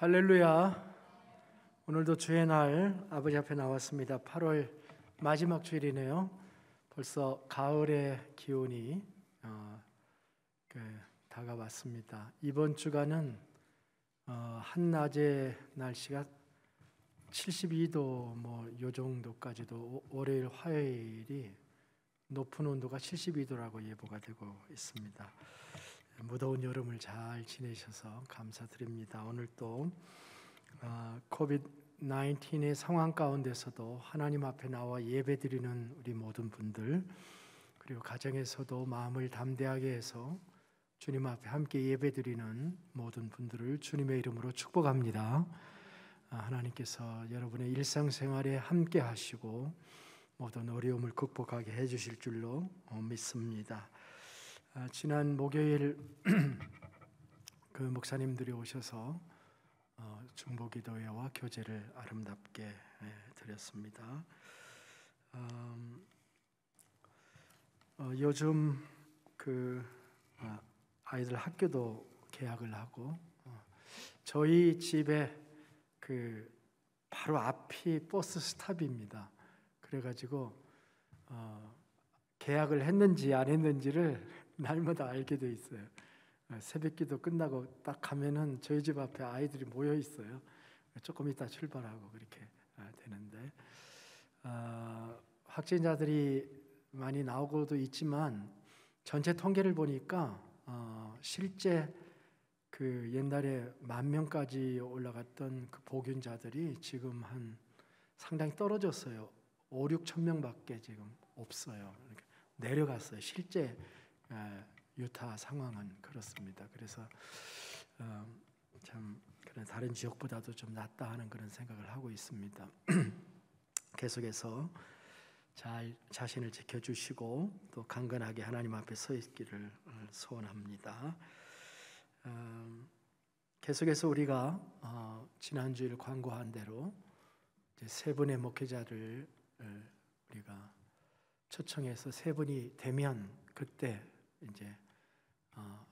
할렐루야. 오늘도 주의 날 아버지 앞에 나왔습니다. 8월 마지막 주일이네요. 벌써 가을의 기온이 어, 그, 다가왔습니다. 이번 주간은 어, 한낮의 날씨가 72도 뭐요 정도까지도 월요일 화요일이 높은 온도가 72도라고 예보가 되고 있습니다. 무더운 여름을 잘 지내셔서 감사드립니다. 오늘 또 아, 코비드 19의 상황 가운데서도 하나님 앞에 나와 예배드리는 우리 모든 분들 그리고 가정에서도 마음을 담대하게 해서 주님 앞에 함께 예배드리는 모든 분들을 주님의 이름으로 축복합니다. 아, 하나님께서 여러분의 일상생활에 함께 하시고 모든 어려움을 극복하게 해주실 줄로 어, 믿습니다. 아, 지난 목요일 그 목사님들이 오셔서 어, 중보기도회와 교제를 아름답게 예, 드렸습니다. 음, 어, 요즘 그 아, 이들 학교도 개학을 하고 어, 저희 집에 그 바로 앞이 버스 스탑입니다. 그래가지고 계약을 했는지 안 했는지를 날마다 알게 돼 있어요. 어, 새벽기도 끝나고 딱 가면은 저희 집 앞에 아이들이 모여 있어요. 조금 이따 출발하고 그렇게 어, 되는데 어, 확진자들이 많이 나오고도 있지만 전체 통계를 보니까 어, 실제 그 옛날에 만 명까지 올라갔던 그 보균자들이 지금 한 상당히 떨어졌어요. 5, 6천 명밖에 지금 없어요. 그러니까 내려갔어요. 실제 예, 유타 상황은 그렇습니다. 그래서 어, 참 그런 다른 지역보다도 좀 낫다 하는 그런 생각을 하고 있습니다. 계속해서 잘 자신을 지켜주시고 또 강건하게 하나님 앞에 서 있기를 소원합니다. 어, 계속해서 우리가 어, 지난주일 광고한 대로 세 분의 목회자를 우리가 초청해서 세 분이 되면 그때 이제 어,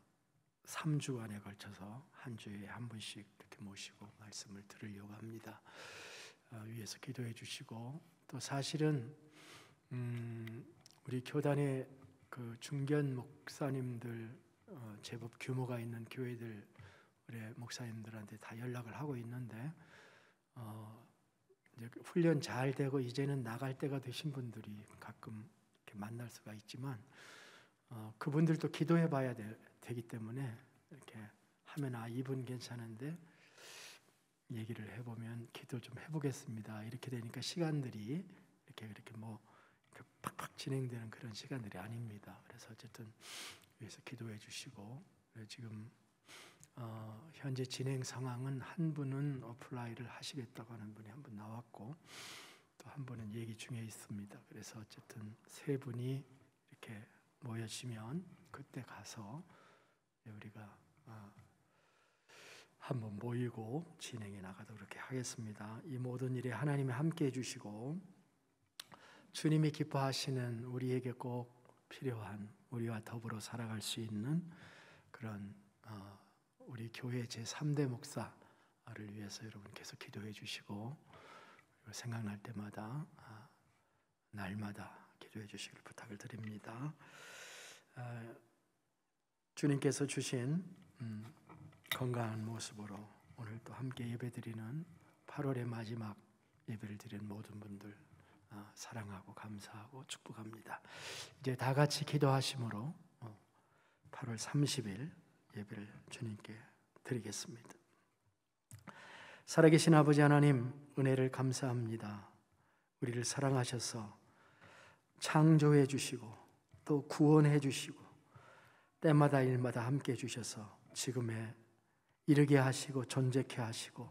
3주간에 걸쳐서 한 주에 한 번씩 이렇게 모시고 말씀을 들으려고 합니다. 어, 위에서 기도해 주시고 또 사실은 음, 우리 교단의 그 중견 목사님들 어, 제법 규모가 있는 교회들 우리 목사님들한테 다 연락을 하고 있는데 어, 이제 훈련 잘 되고 이제는 나갈 때가 되신 분들이 가끔 만날 수가 있지만 어, 그분들도 기도해 봐야 되기 때문에 이렇게 하면 아 이분 괜찮은데 얘기를 해보면 기도 좀 해보겠습니다. 이렇게 되니까 시간들이 이렇게 이렇게 뭐 이렇게 그 팍팍 진행되는 그런 시간들이 아닙니다. 그래서 어쨌든 위해서 기도해 주시고 네, 지금 어, 현재 진행 상황은 한 분은 어플라이를 하시겠다고 하는 분이 한 분 나왔고 또 한 분은 얘기 중에 있습니다. 그래서 어쨌든 세 분이 이렇게 모여지면 그때 가서 우리가 아, 한번 모이고 진행해 나가도록 그렇게 하겠습니다. 이 모든 일에 하나님이 함께 해주시고 주님이 기뻐하시는 우리에게 꼭 필요한 우리와 더불어 살아갈 수 있는 그런 아, 우리 교회 제 3대 목사를 위해서 여러분 계속 기도해 주시고 생각날 때마다 아, 날마다 기도해 주시길 부탁을 드립니다. 아, 주님께서 주신 음, 건강한 모습으로 오늘 또 함께 예배드리는 8월의 마지막 예배를 드리는 모든 분들 아, 사랑하고 감사하고 축복합니다. 이제 다 같이 기도하심으로 8월 어, 30일 예배를 주님께 드리겠습니다. 살아계신 아버지 하나님 은혜를 감사합니다. 우리를 사랑하셔서 창조해 주시고 또 구원해 주시고 때마다 일마다 함께 해 주셔서 지금에 이르게 하시고 존재케 하시고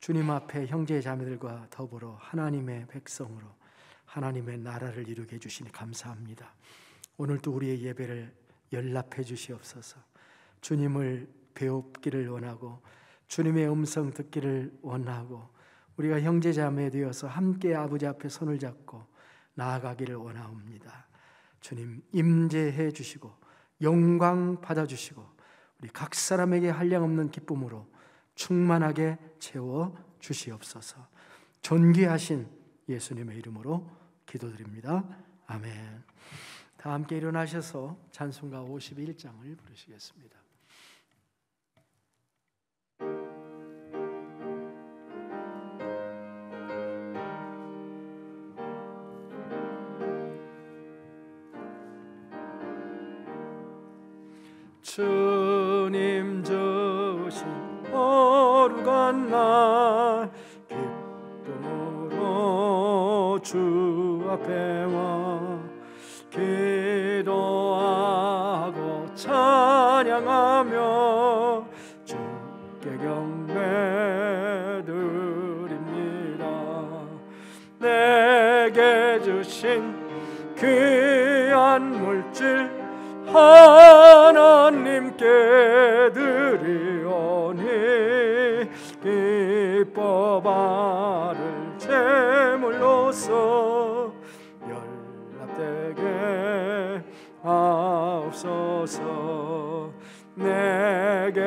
주님 앞에 형제 자매들과 더불어 하나님의 백성으로 하나님의 나라를 이루게 해 주시니 감사합니다. 오늘도 우리의 예배를 연락해 주시옵소서. 주님을 배웁기를 원하고 주님의 음성 듣기를 원하고 우리가 형제 자매 되어서 함께 아버지 앞에 손을 잡고 나아가기를 원하옵니다. 주님 임재해 주시고 영광 받아 주시고 우리 각 사람에게 한량 없는 기쁨으로 충만하게 채워 주시옵소서. 존귀하신 예수님의 이름으로 기도드립니다. 아멘. 다 함께 일어나셔서 찬송가 51장을 부르시겠습니다. 날 기쁨으로 주 앞에 와 기도하고 찬양하며 주께 경배드립니다 내게 주신 귀한 물질 하나님께 드리 기뻐바를 제물로서 연락되게 하옵소서 내게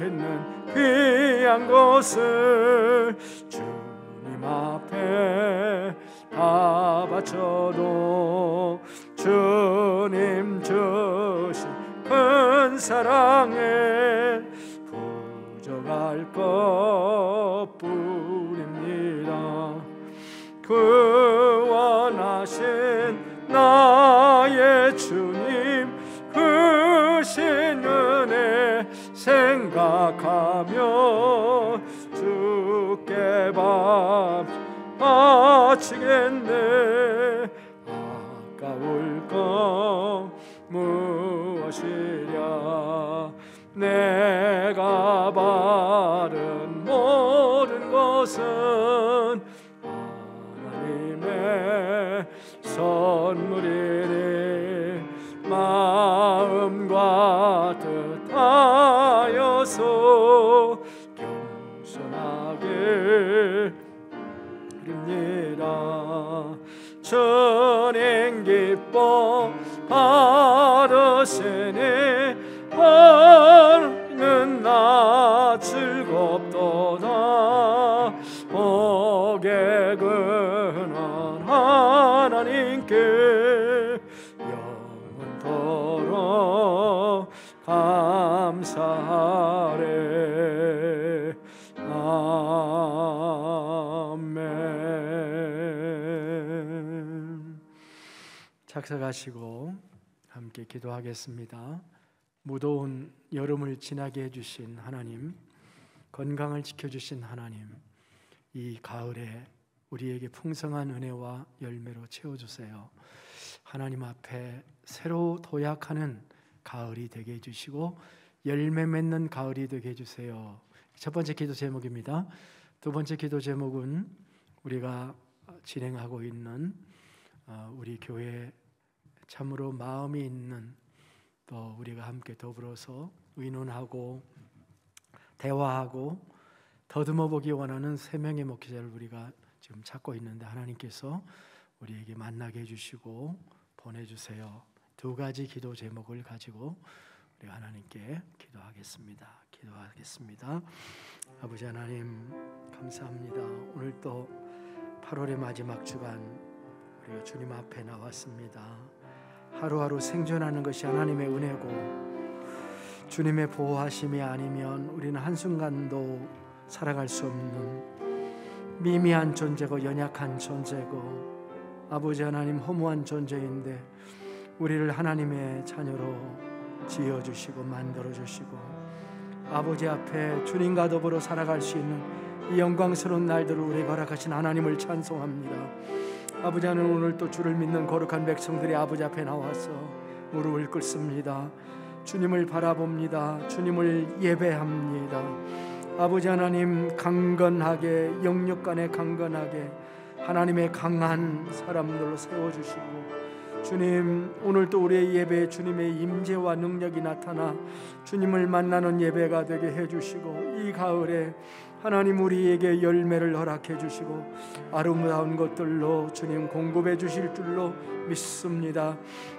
있는 귀한 것을 주님 앞에 다 바쳐도 주님 주신 큰 사랑에 부족할 것 구원하신 나의 주님 그신 은혜 생각하며 주께 밥 바치겠네 아까울 것 무엇이랴 내가 바른 모든 것은 선물이래 마음과 뜻하여서 겸손하게 드립니다 주님 기뻐 받으시니 약사가시고 함께 기도하겠습니다. 무더운 여름을 지나게 해주신 하나님, 건강을 지켜주신 하나님, 이 가을에 우리에게 풍성한 은혜와 열매로 채워주세요. 하나님 앞에 새로 도약하는 가을이 되게 해주시고 열매 맺는 가을이 되게 해주세요. 첫 번째 기도 제목입니다. 두 번째 기도 제목은 우리가 진행하고 있는 어, 우리 교회 참으로 마음이 있는 또 우리가 함께 더불어서 의논하고 대화하고 더듬어 보기 원하는 세 명의 목회자를 우리가 지금 찾고 있는데 하나님께서 우리에게 만나게 해주시고 보내주세요. 두 가지 기도 제목을 가지고 우리 하나님께 기도하겠습니다. 기도하겠습니다. 아버지 하나님 감사합니다. 오늘 또 8월의 마지막 주간 우리가 주님 앞에 나왔습니다. 하루하루 생존하는 것이 하나님의 은혜고 주님의 보호하심이 아니면 우리는 한순간도 살아갈 수 없는 미미한 존재고 연약한 존재고 아버지 하나님 허무한 존재인데 우리를 하나님의 자녀로 지어 주시고 만들어 주시고 아버지 앞에 주님과 더불어 살아갈 수 있는 이 영광스러운 날들을 우리바라가신 하나님을 찬송합니다. 아버지 하나님 오늘 또 주를 믿는 거룩한 백성들이 아버지 앞에 나와서 무릎을 꿇습니다. 주님을 바라봅니다. 주님을 예배합니다. 아버지 하나님 강건하게 영역 간에 강건하게 하나님의 강한 사람들로 세워 주시고 주님 오늘도 우리의 예배에 주님의 임재와 능력이 나타나 주님을 만나는 예배가 되게 해주시고 이 가을에 하나님 우리에게 열매를 허락해 주시고 아름다운 것들로 주님 공급해 주실 줄로 믿습니다.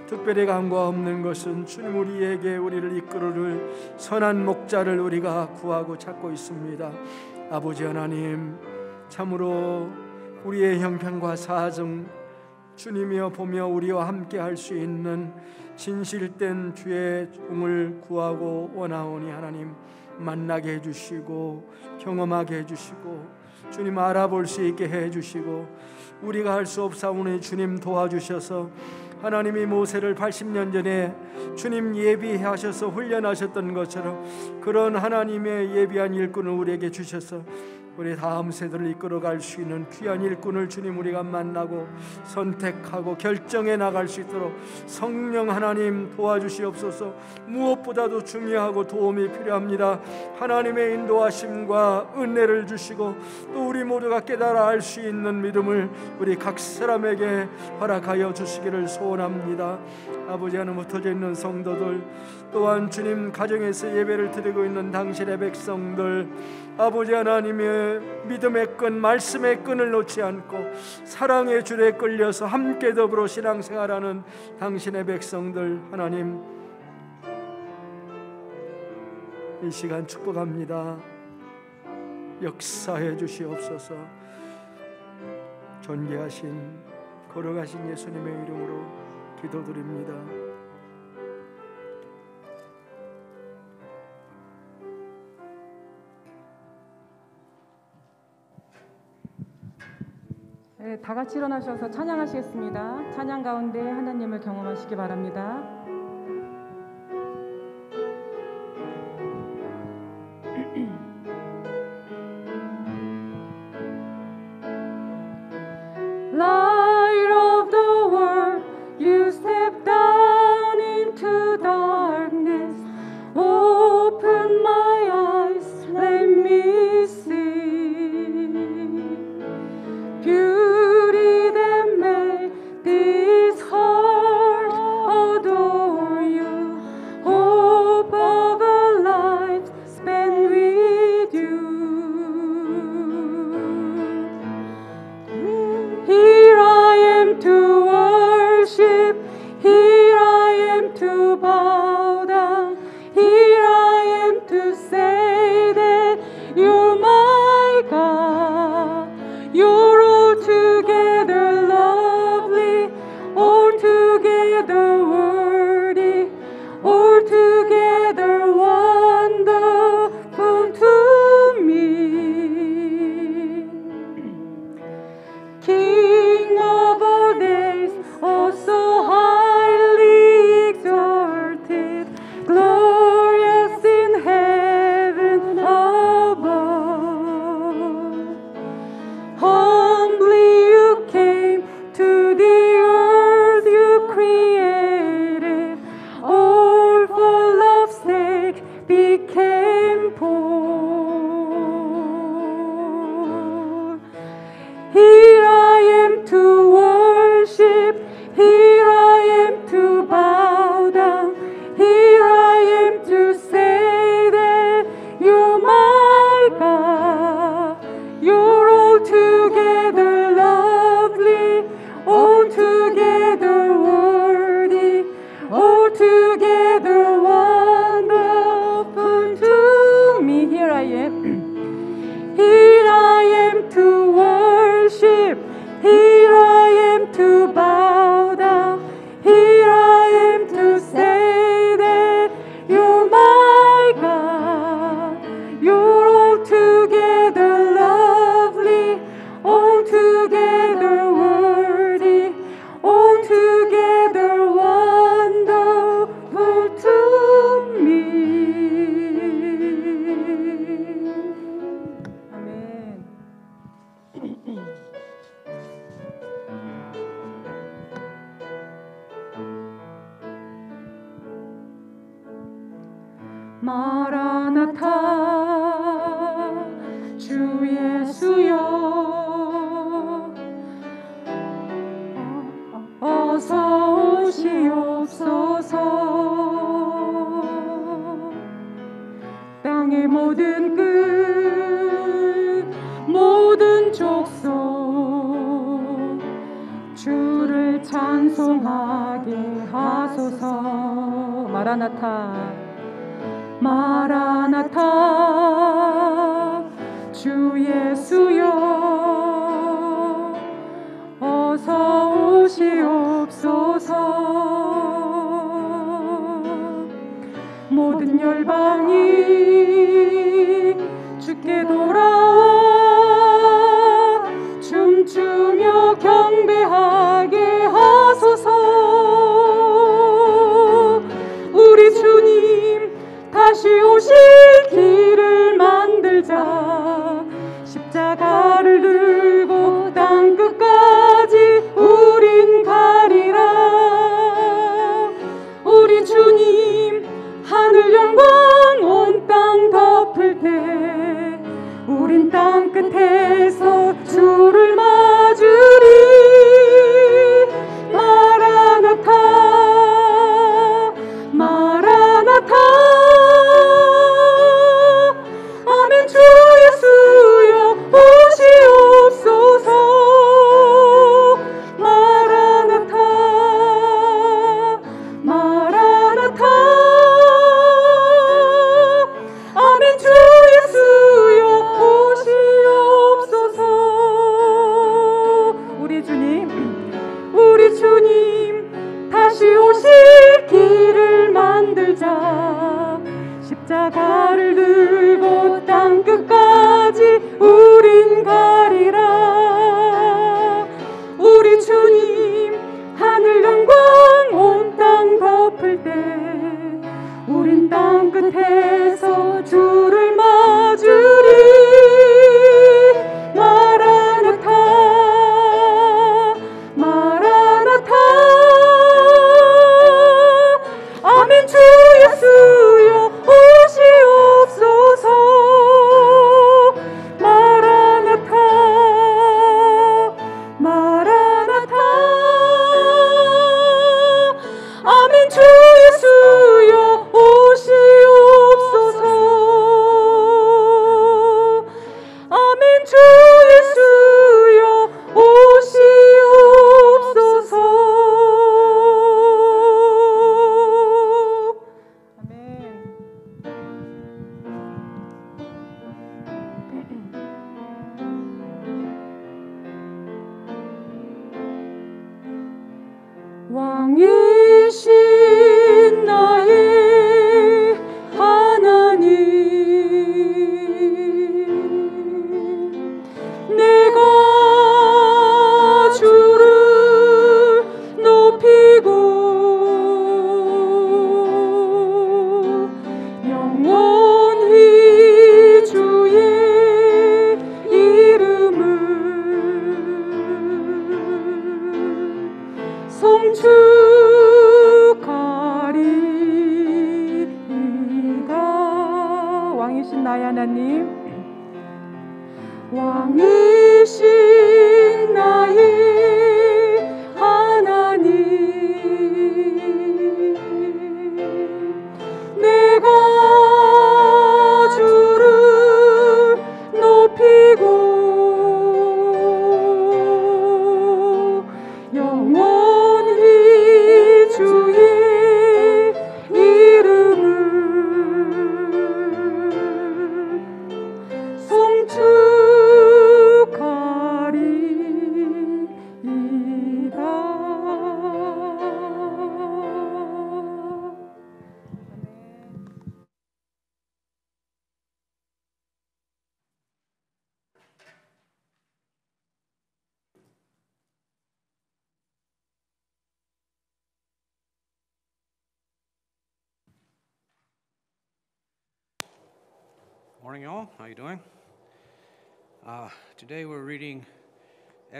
특별히 감과 없는 것은 주님 우리에게 우리를 이끌어줄 선한 목자를 우리가 구하고 찾고 있습니다. 아버지 하나님 참으로 우리의 형편과 사정 주님이여 보며 우리와 함께 할 수 있는 진실된 주의 종을 구하고 원하오니 하나님 만나게 해주시고 경험하게 해주시고 주님 알아볼 수 있게 해주시고 우리가 할 수 없사오니 주님 도와주셔서 하나님이 모세를 80년 전에 주님 예비하셔서 훈련하셨던 것처럼 그런 하나님의 예비한 일꾼을 우리에게 주셔서 우리 다음 세대를 이끌어갈 수 있는 귀한 일꾼을 주님 우리가 만나고 선택하고 결정해 나갈 수 있도록 성령 하나님 도와주시옵소서 무엇보다도 중요하고 도움이 필요합니다 하나님의 인도하심과 은혜를 주시고 또 우리 모두가 깨달아 알 수 있는 믿음을 우리 각 사람에게 허락하여 주시기를 소원합니다 아버지 안에 흩어져 있는 성도들 또한 주님 가정에서 예배를 드리고 있는 당신의 백성들 아버지 하나님의 믿음의 끈 말씀의 끈을 놓지 않고 사랑의 줄에 끌려서 함께 더불어 신앙생활하는 당신의 백성들 하나님 이 시간 축복합니다 역사해 주시옵소서 존귀하신 걸어가신 예수님의 이름으로 기도드립니다. 네, 다 같이 일어나셔서 찬양하시겠습니다. 찬양 가운데 하나님을 경험하시기 바랍니다.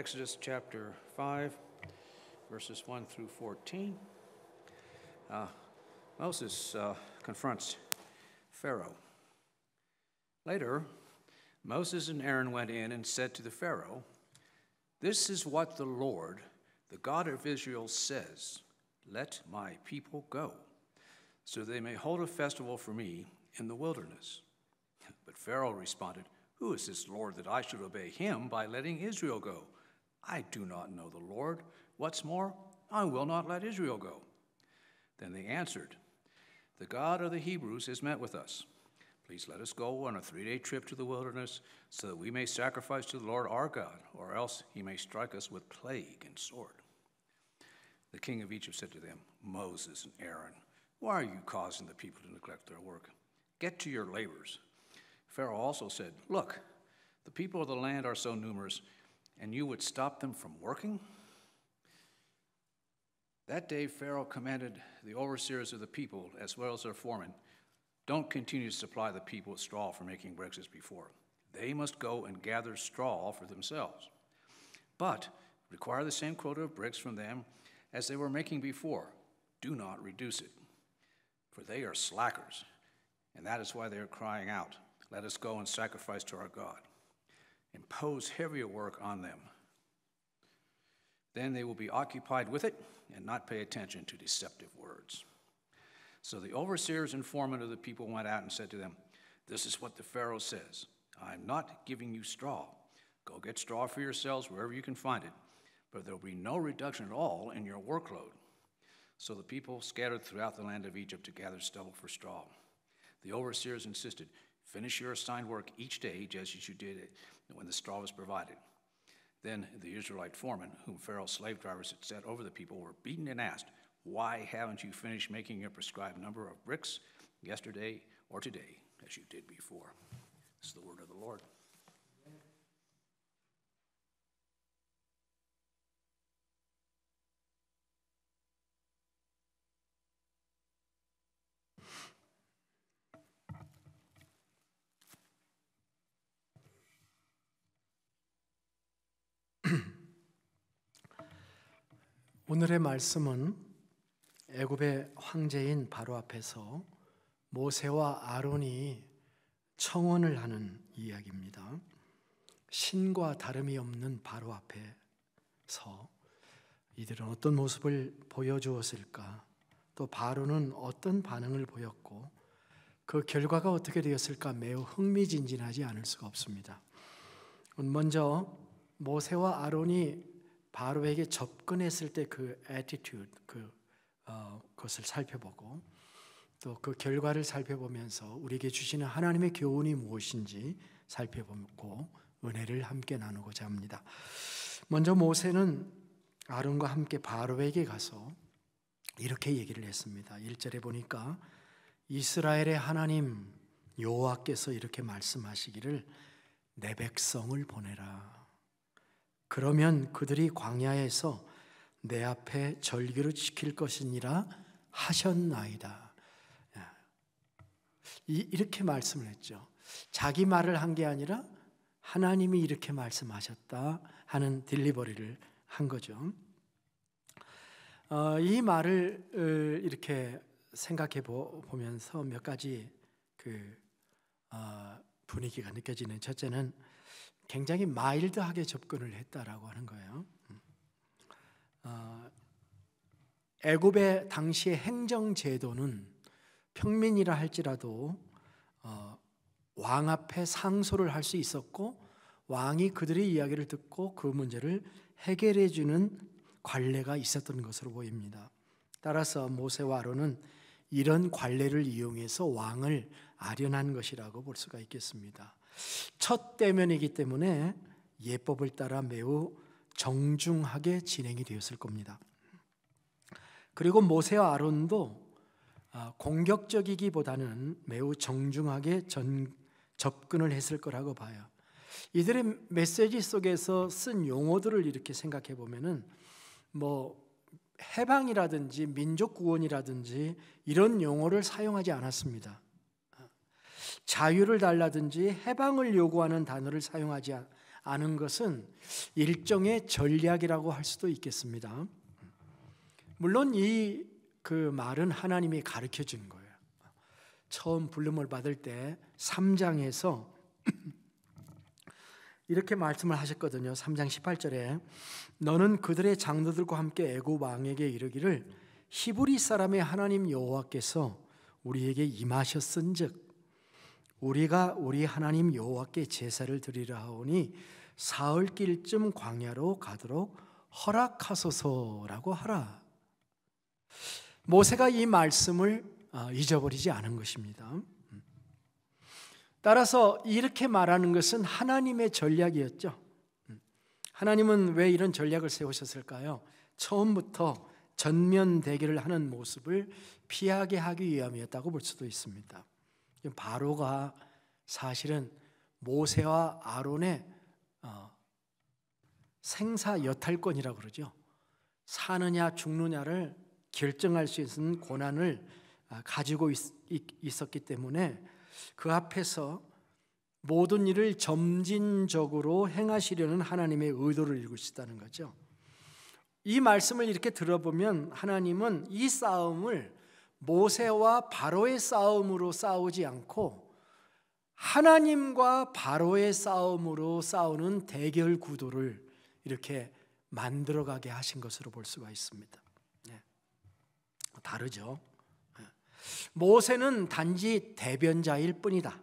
Exodus chapter 5, verses 1 through 14, uh, Moses uh, confronts Pharaoh. Later, Moses and Aaron went in and said to the Pharaoh, This is what the Lord, the God of Israel, says Let my people go, so they may hold a festival for me in the wilderness. But Pharaoh responded, Who is this Lord that I should obey him by letting Israel go? I do not know the Lord. What's more, I will not let Israel go. Then they answered, The God of the Hebrews is met with us. Please let us go on a three day trip to the wilderness so that we may sacrifice to the Lord our God, or else he may strike us with plague and sword. The king of Egypt said to them, Moses and Aaron, why are you causing the people to neglect their work? Get to your labors. Pharaoh also said, Look, the people of the land are so numerous, and you would stop them from working? That day, Pharaoh commanded the overseers of the people, as well as their foremen, don't continue to supply the people with straw for making bricks as before. They must go and gather straw for themselves. But require the same quota of bricks from them as they were making before. Do not reduce it, for they are slackers, and that is why they are crying out, Let us go and sacrifice to our God impose heavier work on them. Then they will be occupied with it and not pay attention to deceptive words. So the overseers, informant of the people, went out and said to them, This is what the Pharaoh says I'm not giving you straw. Go get straw for yourselves wherever you can find it, but there will be no reduction at all in your workload. So the people scattered throughout the land of Egypt to gather stubble for straw. The overseers insisted, Finish your assigned work each day just as you did it when the straw was provided. Then the Israelite foreman, whom Pharaoh's slave drivers had set over the people, were beaten and asked, Why haven't you finished making your prescribed number of bricks yesterday or today as you did before? This is the word of the Lord. 오늘의 말씀은 애굽의 황제인 바로 앞에서 모세와 아론이 청원을 하는 이야기입니다. 신과 다름이 없는 바로 앞에서 이들은 어떤 모습을 보여주었을까? 또 바로는 어떤 반응을 보였고 그 결과가 어떻게 되었을까 매우 흥미진진하지 않을 수가 없습니다. 먼저 모세와 아론이 바로에게 접근했을 때그 attitude 그 어, 것을 살펴보고 또 그 결과를 살펴보면서 우리에게 주시는 하나님의 교훈이 무엇인지 살펴보고 은혜를 함께 나누고자 합니다. 먼저 모세는 아론과 함께 바로에게 가서 이렇게 얘기를 했습니다. 1절에 보니까 이스라엘의 하나님 여호와께서 이렇게 말씀하시기를 내 백성을 보내라 그러면 그들이 광야에서 내 앞에 절기를 지킬 것이니라 하셨나이다. 예. 이, 이렇게 말씀을 했죠. 자기 말을 한 게 아니라 하나님이 이렇게 말씀하셨다 하는 딜리버리를 한 거죠. 어, 이 말을 어, 이렇게 생각해 보, 면서몇 가지 그 어, 분위기가 느껴지는 첫째는 굉장히 마일드하게 접근을 했다라고 하는 거예요. 어, 애굽의 당시의 행정 제도는 평민이라 할지라도 어, 왕 앞에 상소를 할 수 있었고 왕이 그들의 이야기를 듣고 그 문제를 해결해 주는 관례가 있었던 것으로 보입니다. 따라서 모세와 아론은 이런 관례를 이용해서 왕을 아련한 것이라고 볼 수가 있겠습니다. 첫 대면이기 때문에 예법을 따라 매우 정중하게 진행이 되었을 겁니다. 그리고 모세와 아론도 아, 공격적이기보다는 매우 정중하게 전, 접근을 했을 거라고 봐요. 이들의 메시지 속에서 쓴 용어들을 이렇게 생각해 보면은 뭐 해방이라든지 민족 구원이라든지 이런 용어를 사용하지 않았습니다. 자유를 달라든지 해방을 요구하는 단어를 사용하지 않은 것은 일종의 전략이라고 할 수도 있겠습니다. 물론 이 그 말은 하나님이 가르쳐 준 거예요. 처음 불름을 받을 때 3장에서 이렇게 말씀을 하셨거든요. 3장 18절에 너는 그들의 장로들과 함께 애굽 왕에게 이르기를 히브리 사람의 하나님 여호와께서 우리에게 임하셨은즉 우리가 우리 하나님 여호와께 제사를 드리려 하오니 사흘길쯤 광야로 가도록 허락하소서라고 하라. 모세가 이 말씀을 아, 잊어버리지 않은 것입니다. 따라서 이렇게 말하는 것은 하나님의 전략이었죠. 하나님은 왜 이런 전략을 세우셨을까요? 처음부터 전면 대결을 하는 모습을 피하게 하기 위함이었다고 볼 수도 있습니다. 바로가 사실은 모세와 아론의 어, 생사 여탈권이라고 그러죠. 사느냐 죽느냐를 결정할 수 있는 권한을 아, 가지고 있, 었기 때문에 그 앞에서 모든 일을 점진적으로 행하시려는 하나님의 의도를 읽루시다는 거죠. 이 말씀을 이렇게 들어보면 하나님은 이 싸움을 모세와 바로의 싸움으로 싸우지 않고 하나님과 바로의 싸움으로 싸우는 대결 구도를 이렇게 만들어가게 하신 것으로 볼 수가 있습니다. 네. 다르죠. 네. 모세는 단지 대변자일 뿐이다.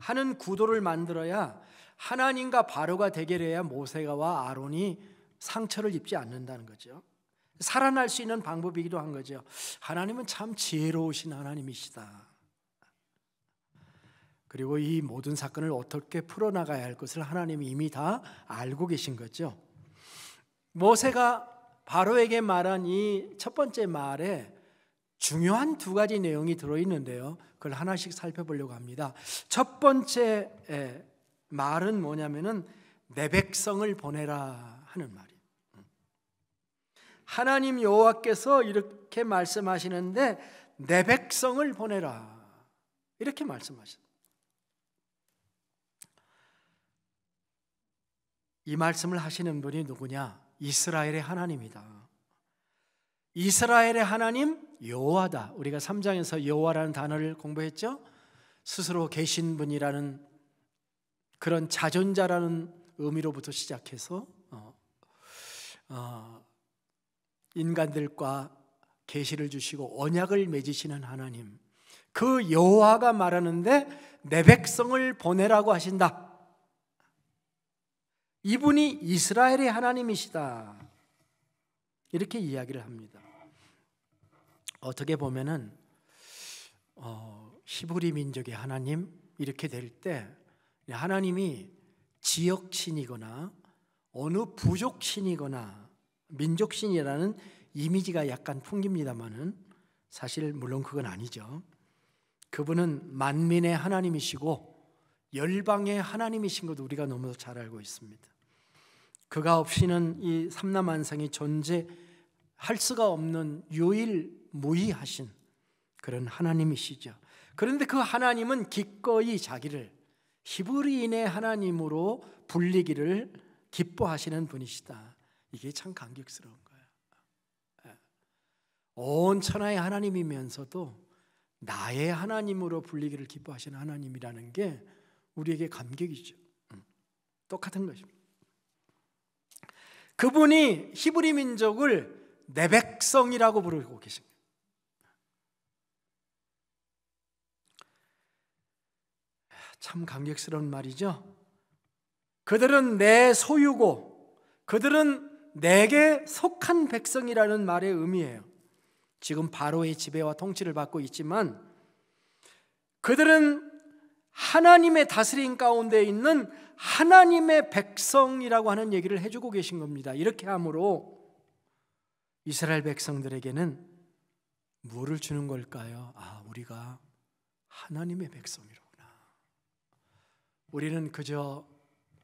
하는 구도를 만들어야 하나님과 바로가 대결해야 모세가와 아론이 상처를 입지 않는다는 거죠. 살아날 수 있는 방법이기도 한 거죠. 하나님은 참 지혜로우신 하나님이시다. 그리고 이 모든 사건을 어떻게 풀어나가야 할 것을 하나님이 이미 다 알고 계신 거죠. 모세가 바로에게 말한 이 첫 번째 말에 중요한 두 가지 내용이 들어있는데요. 그걸 하나씩 살펴보려고 합니다. 첫 번째 말은 뭐냐면은 내 백성을 보내라 하는 말. 하나님 여호와께서 이렇게 말씀하시는데 내 백성을 보내라. 이렇게 말씀하셨다. 이 말씀을 하시는 분이 누구냐? 이스라엘의 하나님이다. 이스라엘의 하나님 여호와다. 우리가 3장에서 여호와라는 단어를 공부했죠. 스스로 계신 분이라는 그런 자존자라는 의미로부터 시작해서 어, 어, 인간들과 계시를 주시고 언약을 맺으시는 하나님 그 여호와가 말하는데 내 백성을 보내라고 하신다. 이분이 이스라엘의 하나님이시다. 이렇게 이야기를 합니다. 어떻게 보면은 어, 히브리 민족의 하나님 이렇게 될 때 하나님이 지역 신이거나 어느 부족 신이거나 민족신이라는 이미지가 약간 풍깁니다만은 사실 물론 그건 아니죠. 그분은 만민의 하나님이시고 열방의 하나님이신 것도 우리가 너무도 잘 알고 있습니다. 그가 없이는 이삼남만상이 존재할 수가 없는 유일무이하신 그런 하나님이시죠. 그런데 그 하나님은 기꺼이 자기를 히브리인의 하나님으로 불리기를 기뻐하시는 분이시다. 이게 참 감격스러운 거야. 예. 온 천하의 하나님이면서도 나의 하나님으로 불리기를 기뻐하시는 하나님이라는 게 우리에게 감격이죠. 음. 똑같은 것입니다. 그분이 히브리 민족을 내 백성이라고 부르고 계십니다. 참 감격스러운 말이죠. 그들은 내 소유고 그들은 내게 속한 백성이라는 말의 의미예요. 지금 바로의 지배와 통치를 받고 있지만 그들은 하나님의 다스림 가운데 있는 하나님의 백성이라고 하는 얘기를 해주고 계신 겁니다. 이렇게 함으로 이스라엘 백성들에게는 뭐를 주는 걸까요? 아, 우리가 하나님의 백성이로구나. 우리는 그저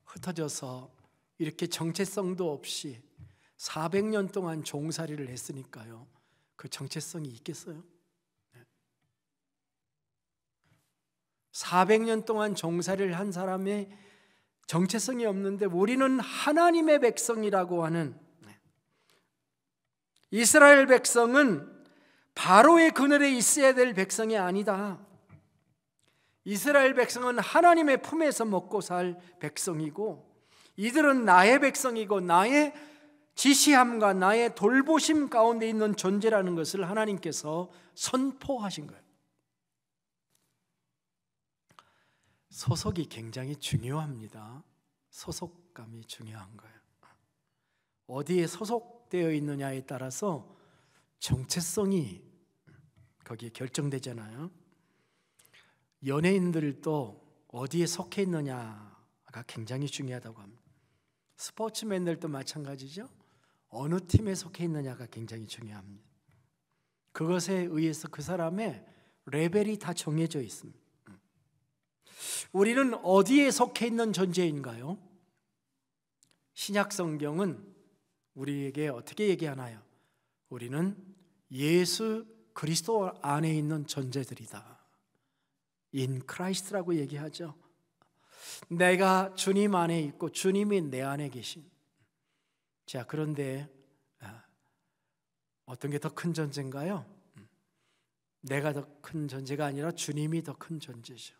흩어져서 이렇게 정체성도 없이 400년 동안 종살이를 했으니까요. 그 정체성이 있겠어요? 400년 동안 종살이를한 사람의 정체성이 없는데 우리는 하나님의 백성이라고 하는 네. 이스라엘 백성은 바로의 그늘에 있어야 될 백성이 아니다. 이스라엘 백성은 하나님의 품에서 먹고 살 백성이고 이들은 나의 백성이고 나의 지시함과 나의 돌보심 가운데 있는 존재라는 것을 하나님께서 선포하신 거예요. 소속이 굉장히 중요합니다. 소속감이 중요한 거예요. 어디에 소속되어 있느냐에 따라서 정체성이 거기에 결정되잖아요. 연예인들도 어디에 속해 있느냐가 굉장히 중요하다고 합니다. 스포츠맨들도 마찬가지죠. 어느 팀에 속해 있느냐가 굉장히 중요합니다. 그것에 의해서 그 사람의 레벨이 다 정해져 있습니다. 우리는 어디에 속해 있는 존재인가요? 신약 성경은 우리에게 어떻게 얘기하나요? 우리는 예수 그리스도 안에 있는 존재들이다. 인 크라이스트라고 얘기하죠. 내가 주님 안에 있고 주님이 내 안에 계신 자, 그런데 아, 어떤 게 더 큰 전제인가요? 음. 내가 더큰 전제가 아니라 주님이 더큰 전제죠.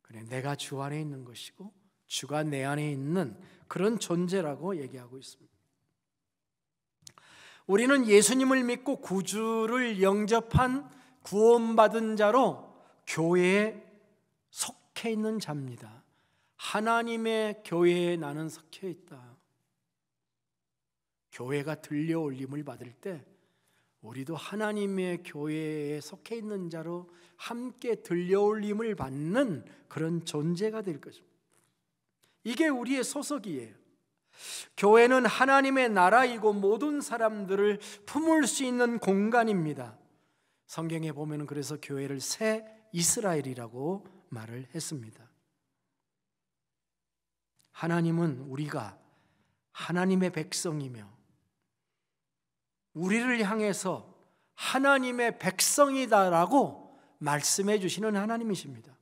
그래, 내가 주 안에 있는 것이고 주가 내 안에 있는 그런 존재라고 얘기하고 있습니다. 우리는 예수님을 믿고 구주를 영접한 구원받은 자로 교회에 속해 있는 자입니다. 하나님의 교회에 나는 속해 있다. 교회가 들려올림을 받을 때 우리도 하나님의 교회에 속해 있는 자로 함께 들려올림을 받는 그런 존재가 될 것입니다. 이게 우리의 소속이에요. 교회는 하나님의 나라이고 모든 사람들을 품을 수 있는 공간입니다. 성경에 보면 그래서 교회를 새 이스라엘이라고 말을 했습니다. 하나님은 우리가 하나님의 백성이며 우리를 향해서 하나님의 백성이다라고 말씀해 주시는 하나님이십니다.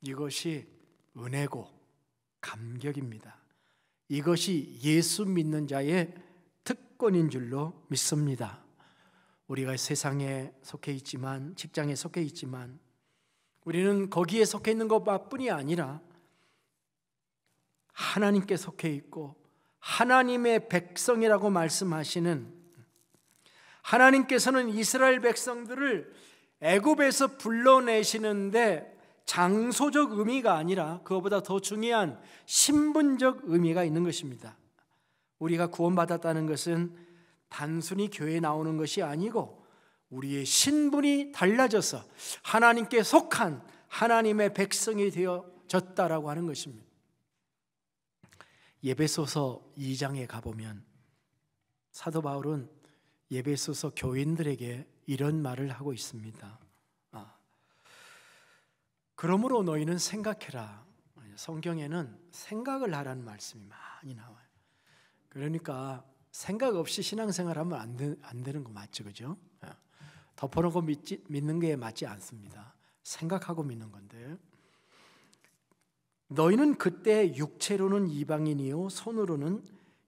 이것이 은혜고 감격입니다. 이것이 예수 믿는 자의 특권인 줄로 믿습니다. 우리가 세상에 속해 있지만 직장에 속해 있지만 우리는 거기에 속해 있는 것뿐이 아니라 하나님께 속해 있고 하나님의 백성이라고 말씀하시는 하나님께서는 이스라엘 백성들을 애굽에서 불러내시는데 장소적 의미가 아니라 그것보다더 중요한 신분적 의미가 있는 것입니다. 우리가 구원받았다는 것은 단순히 교회에 나오는 것이 아니고 우리의 신분이 달라져서 하나님께 속한 하나님의 백성이 되어졌다라고 하는 것입니다. 예배소서 2장에 가보면 사도 바울은 예배 소서 교인들에게 이런 말을 하고 있습니다. 아, 그러므로 너희는 생각해라. 성경에는 생각을 하라는 말씀이 많이 나와요. 그러니까 생각 없이 신앙생활 하면 안, 되, 안 되는 거 맞죠, 그죠? 아, 덮어놓고 믿지, 믿는 게 맞지 않습니다. 생각하고 믿는 건데 너희는 그때 육체로는 이방인이요 손으로는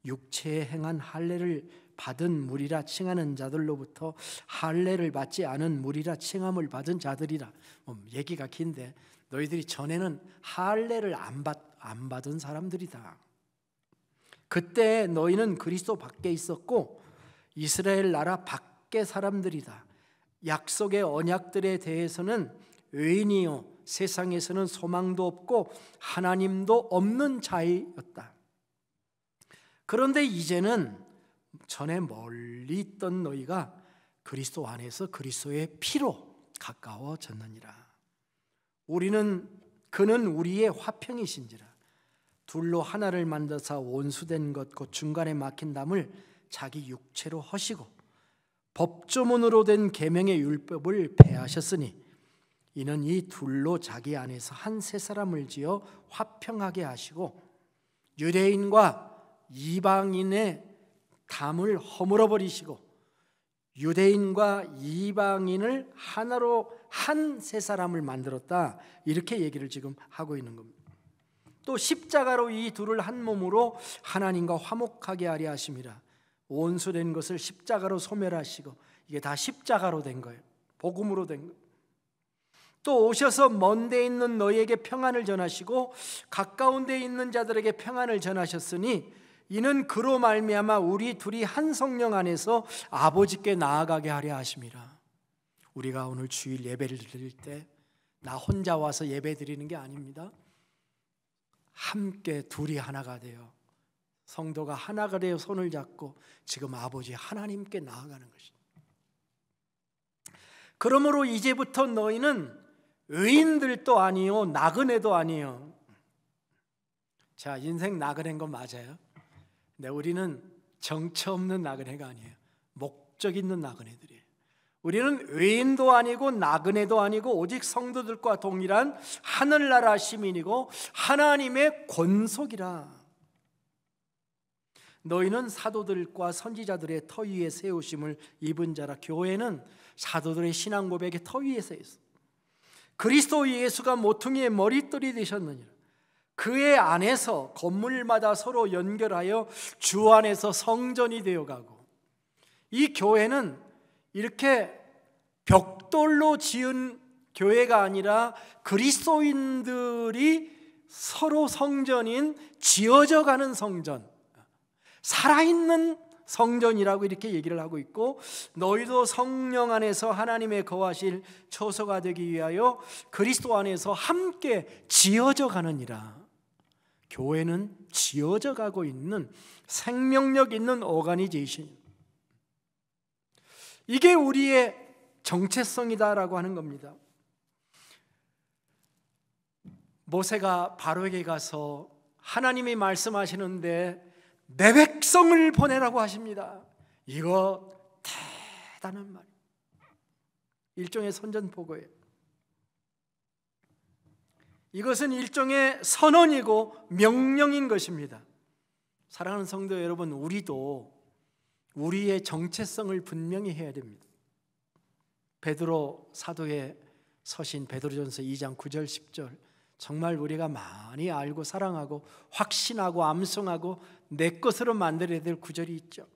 육체에 행한 할례를 받은 물이라 칭하는 자들로부터 할례를 받지 않은 물이라 칭함을 받은 자들이라. 뭐 얘기가 긴데 너희들이 전에는 할례를 안, 받, 안 받은 사람들이다. 그때 너희는 그리스도 밖에 있었고 이스라엘 나라 밖에 사람들이다. 약속의 언약들에 대해서는 의인이요 세상에서는 소망도 없고 하나님도 없는 자이었다. 그런데 이제는 전에 멀리 있던 너희가 그리스도 안에서 그리스도의 피로 가까워졌느니라. 우리는 그는 우리의 화평이신지라. 둘로 하나를 만드사 원수된 것 곧 중간에 막힌 담을 자기 육체로 허시고 법조문으로 된 계명의 율법을 폐하셨으니 이는 이 둘로 자기 안에서 한 세 사람을 지어 화평하게 하시고 유대인과 이방인의 담을 허물어 버리시고 유대인과 이방인을 하나로 한 세 사람을 만들었다. 이렇게 얘기를 지금 하고 있는 겁니다. 또 십자가로 이 둘을 한 몸으로 하나님과 화목하게 하려 하심이라. 원수된 것을 십자가로 소멸하시고 이게 다 십자가로 된 거예요. 복음으로 된거또 오셔서 먼데 있는 너희에게 평안을 전하시고 가까운 데 있는 자들에게 평안을 전하셨으니 이는 그로 말미암아 우리 둘이 한 성령 안에서 아버지께 나아가게 하려 하심이라. 우리가 오늘 주일 예배를 드릴 때 나 혼자 와서 예배 드리는 게 아닙니다. 함께 둘이 하나가 되어 성도가 하나가 되어 손을 잡고 지금 아버지 하나님께 나아가는 것입니다. 그러므로 이제부터 너희는 의인들도 아니요 나그네도 아니요. 자, 인생 나그네인 건 맞아요. 근 네, 우리는 정처 없는 나그네가 아니에요. 목적 있는 나그네들이에요. 우리는 외인도 아니고 나그네도 아니고 오직 성도들과 동일한 하늘나라 시민이고 하나님의 권속이라. 너희는 사도들과 선지자들의 터 위에 세우심을 입은 자라 교회는 사도들의 신앙 고백의 터 위에 서 있어. 그리스도 예수가 모퉁이의 머릿돌이 되셨느니라. 그의 안에서 건물마다 서로 연결하여 주 안에서 성전이 되어 가고 이 교회는 이렇게 벽돌로 지은 교회가 아니라 그리스도인들이 서로 성전인 지어져 가는 성전 살아있는 성전이라고 이렇게 얘기를 하고 있고 너희도 성령 안에서 하나님의 거하실 처소가 되기 위하여 그리스도 안에서 함께 지어져 가느니라. 교회는 지어져 가고 있는 생명력 있는 오가니제이션. 이게 우리의 정체성이다라고 하는 겁니다. 모세가 바로에게 가서 하나님이 말씀하시는데 내 백성을 보내라고 하십니다. 이거 대단한 말. 일종의 선전포고예요. 이것은 일종의 선언이고 명령인 것입니다. 사랑하는 성도 여러분, 우리도 우리의 정체성을 분명히 해야 됩니다. 베드로 사도의 서신 베드로전서 2장 9절 10절 정말 우리가 많이 알고 사랑하고 확신하고 암송하고 내 것으로 만들어야 될 구절이 있죠.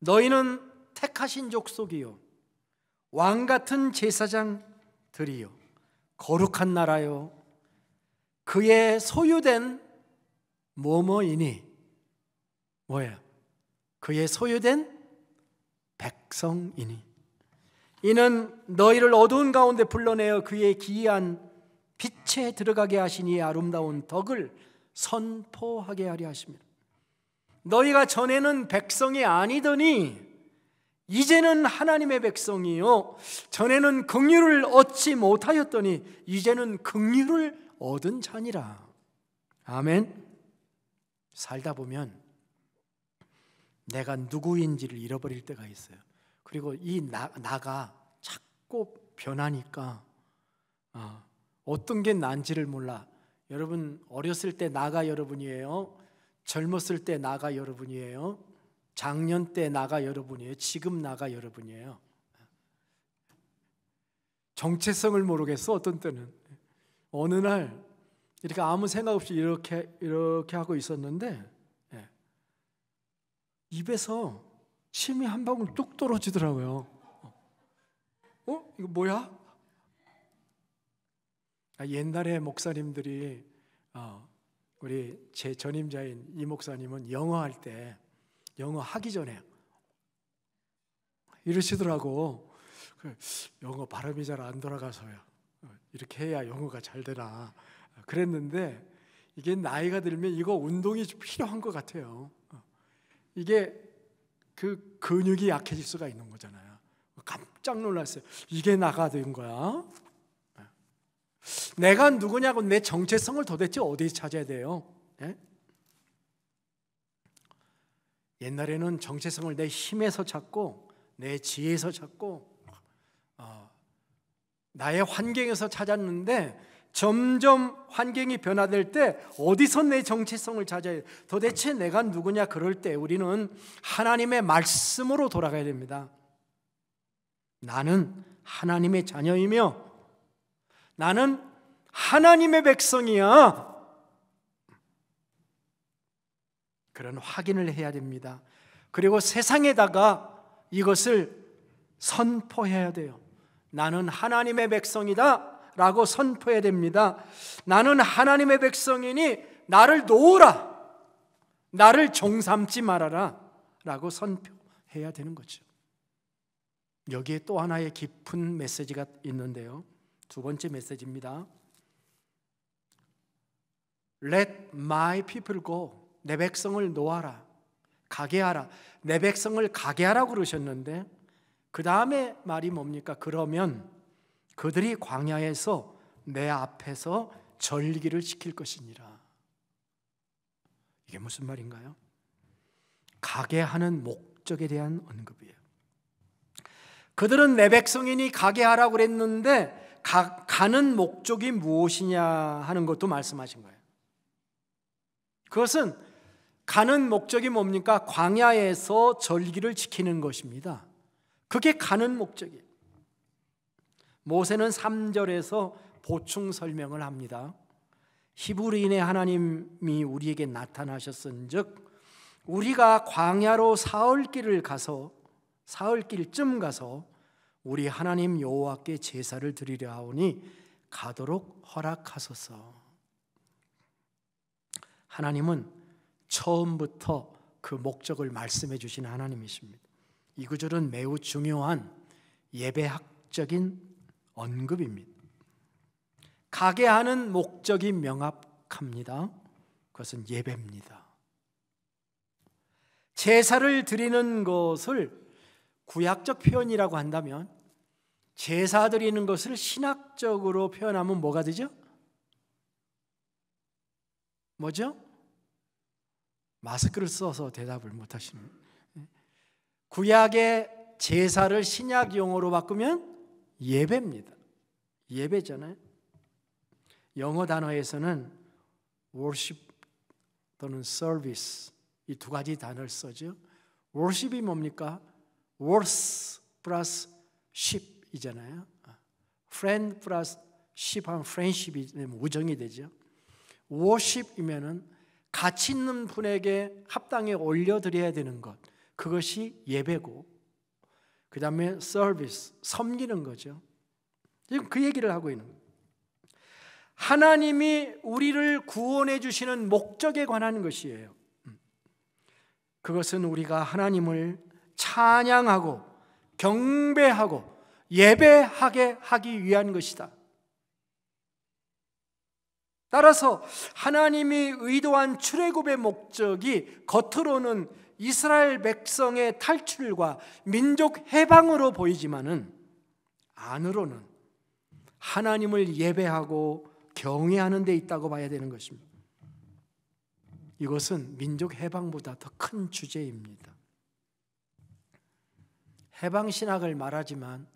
너희는 택하신 족속이요 왕 같은 제사장들이요 거룩한 나라요 그의 소유된 뭐뭐이니 뭐예요? 그의 소유된 백성이니 이는 너희를 어두운 가운데 불러내어 그의 기이한 빛에 들어가게 하시니 아름다운 덕을 선포하게 하려 하십니다. 너희가 전에는 백성이 아니더니 이제는 하나님의 백성이요 전에는 긍휼을 얻지 못하였더니 이제는 긍휼을 얻은 자니라. 아멘. 살다 보면 내가 누구인지를 잃어버릴 때가 있어요. 그리고 이 나, 가 자꾸 변하니까 어, 어떤 게 난지를 몰라. 여러분 어렸을 때 나가 여러분이에요. 젊었을 때 나가 여러분이에요. 작년 때 나가 여러분이에요. 지금 나가 여러분이에요. 정체성을 모르겠어 어떤 때는 어느 날 이렇게 아무 생각 없이 이렇게 이렇게 하고 있었는데 예. 입에서 침이 한 방울 뚝 떨어지더라고요. 어? 이거 뭐야? 아, 옛날에 목사님들이 어, 우리 제 전임자인 이 목사님은 영어 할 때 영어 하기 전에 이러시더라고. 그 영어 발음이 잘 안 돌아가서요. 이렇게 해야 영어가 잘 되나 그랬는데 이게 나이가 들면 이거 운동이 필요한 것 같아요. 어. 이게 그 근육이 약해질 수가 있는 거잖아요. 깜짝 놀랐어요. 이게 나가 된 거야. 어. 내가 누구냐고 내 정체성을 도대체 어디에 찾아야 돼요? 예? 옛날에는 정체성을 내 힘에서 찾고 내 지혜에서 찾고 나의 환경에서 찾았는데 점점 환경이 변화될 때 어디서 내 정체성을 찾아야 도대체 내가 누구냐 그럴 때 우리는 하나님의 말씀으로 돌아가야 됩니다. 나는 하나님의 자녀이며 나는 하나님의 백성이야. 그런 확인을 해야 됩니다. 그리고 세상에다가 이것을 선포해야 돼요. 나는 하나님의 백성이다 라고 선포해야 됩니다. 나는 하나님의 백성이니 나를 놓으라. 나를 종삼지 말아라. 라고 선포해야 되는 거죠. 여기에 또 하나의 깊은 메시지가 있는데요. 두 번째 메시지입니다. Let my people go. 내 백성을 놓아라. 가게 하라. 내 백성을 가게 하라고 그러셨는데 그 다음에 말이 뭡니까? 그러면 그들이 광야에서 내 앞에서 절기를 지킬 것이니라. 이게 무슨 말인가요? 가게 하는 목적에 대한 언급이에요. 그들은 내 백성이니 가게 하라고 그랬는데 가, 는 목적이 무엇이냐 하는 것도 말씀하신 거예요. 그것은 가는 목적이 뭡니까? 광야에서 절기를 지키는 것입니다. 그게 가는 목적이에요. 모세는 3절에서 보충 설명을 합니다. 히브리인의 하나님이 우리에게 나타나셨은즉 우리가 광야로 사흘길을 가서 사흘길쯤 가서 우리 하나님 여호와께 제사를 드리려 하오니 가도록 허락하소서. 하나님은 처음부터 그 목적을 말씀해 주신 하나님이십니다. 이 구절은 매우 중요한 예배학적인 언급입니다. 가게 하는 목적이 명확합니다. 그것은 예배입니다. 제사를 드리는 것을 구약적 표현이라고 한다면 제사 드리는 것을 신학적으로 표현하면 뭐가 되죠? 뭐죠? 마스크를 써서 대답을 못 하시는 구약의 제사를 신약 용어로 바꾸면 예배입니다. 예배잖아요. 영어 단어에서는 worship 또는 service 이 두 가지 단어를 써죠. worship이 뭡니까? worth 플러스 ship이잖아요. friend 플러스 ship 하면 friendship이 우정이 되죠. w o r s h i p 이면 가치 있는 분에게 합당히 올려드려야 되는 것. 그것이 예배고 그 다음에 서비스, 섬기는 거죠. 지금 그 얘기를 하고 있는 하나님이 우리를 구원해 주시는 목적에 관한 것이에요. 그것은 우리가 하나님을 찬양하고 경배하고 예배하게 하기 위한 것이다. 따라서 하나님이 의도한 출애굽의 목적이 겉으로는 이스라엘 백성의 탈출과 민족 해방으로 보이지만은 안으로는 하나님을 예배하고 경외하는 데 있다고 봐야 되는 것입니다. 이것은 민족 해방보다 더 큰 주제입니다. 해방 신학을 말하지만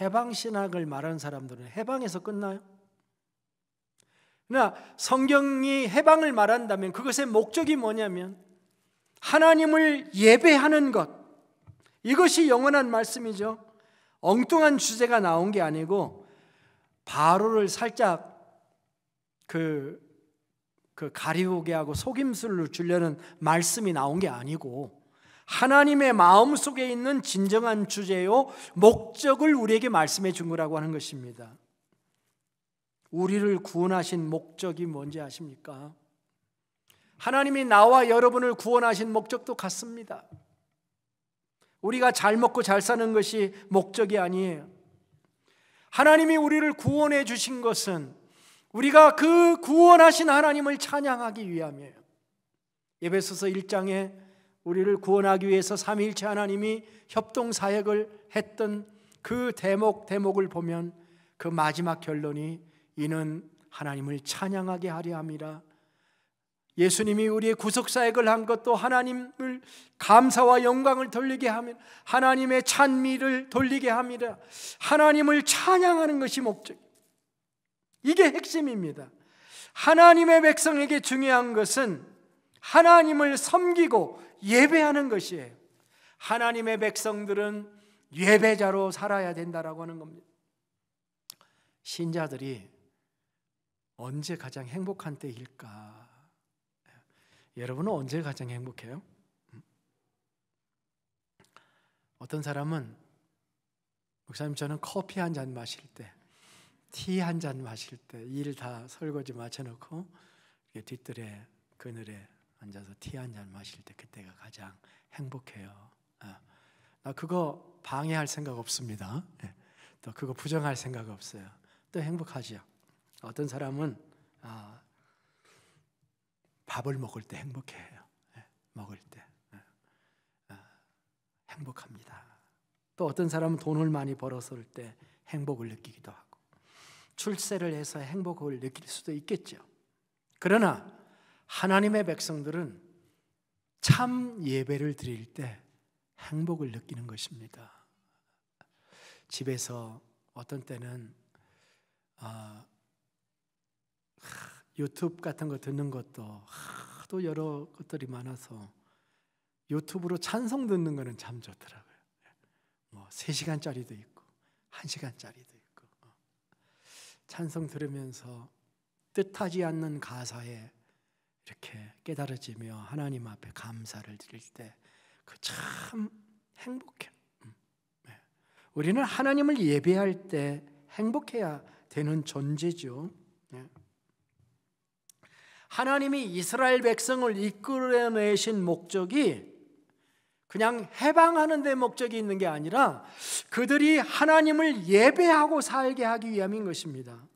해방 신학을 말하는 사람들은 해방에서 끝나요? 그러나 성경이 해방을 말한다면 그것의 목적이 뭐냐면 하나님을 예배하는 것. 이것이 영원한 말씀이죠. 엉뚱한 주제가 나온 게 아니고 바로를 살짝 그, 그 가리우게 하고 속임수를 주려는 말씀이 나온 게 아니고 하나님의 마음 속에 있는 진정한 주제요 목적을 우리에게 말씀해 준 거라고 하는 것입니다. 우리를 구원하신 목적이 뭔지 아십니까? 하나님이 나와 여러분을 구원하신 목적도 같습니다. 우리가 잘 먹고 잘 사는 것이 목적이 아니에요. 하나님이 우리를 구원해 주신 것은 우리가 그 구원하신 하나님을 찬양하기 위함이에요. 예배소서 1장에 우리를 구원하기 위해서 삼위일체 하나님이 협동 사역을 했던 그 대목 대목을 보면 그 마지막 결론이 이는 하나님을 찬양하게 하려 함이라 예수님이 우리의 구속 사역을 한 것도 하나님을 감사와 영광을 돌리게 하면 하나님의 찬미를 돌리게 합니다. 하나님을 찬양하는 것이 목적. 이게 핵심입니다. 하나님의 백성에게 중요한 것은 하나님을 섬기고 예배하는 것이에요. 하나님의 백성들은 예배자로 살아야 된다라고 하는 겁니다. 신자들이 언제 가장 행복한 때일까? 여러분은 언제 가장 행복해요? 어떤 사람은 목사님 저는 커피 한 잔 마실 때, 티 한 잔 마실 때일 다 설거지 마쳐놓고 뒤뜰에 그늘에 앉아서 티 한 잔 마실 때 그때가 가장 행복해요. 예. 나 그거 방해할 생각 없습니다. 예. 또 그거 부정할 생각 없어요. 또 행복하지요. 어떤 사람은 아, 밥을 먹을 때 행복해요. 예, 먹을 때 예. 아, 행복합니다. 또 어떤 사람은 돈을 많이 벌었을 때 행복을 느끼기도 하고 출세를 해서 행복을 느낄 수도 있겠죠. 그러나 하나님의 백성들은 참 예배를 드릴 때 행복을 느끼는 것입니다. 집에서 어떤 때는 어, 유튜브 같은 거 듣는 것도 하도 여러 것들이 많아서 유튜브로 찬송 듣는 거는 참 좋더라고요. 뭐 3시간짜리도 있고 1시간짜리도 있고 어. 찬송 들으면서 뜻하지 않는 가사에 이렇게 깨달아지며 하나님 앞에 감사를 드릴 때 그 참 행복해. 음. 네. 우리는 하나님을 예배할 때 행복해야 되는 존재죠. 네. 하나님이 이스라엘 백성을 이끌어내신 목적이 그냥 해방하는 데 목적이 있는 게 아니라 그들이 하나님을 예배하고 살게 하기 위함인 것입니다.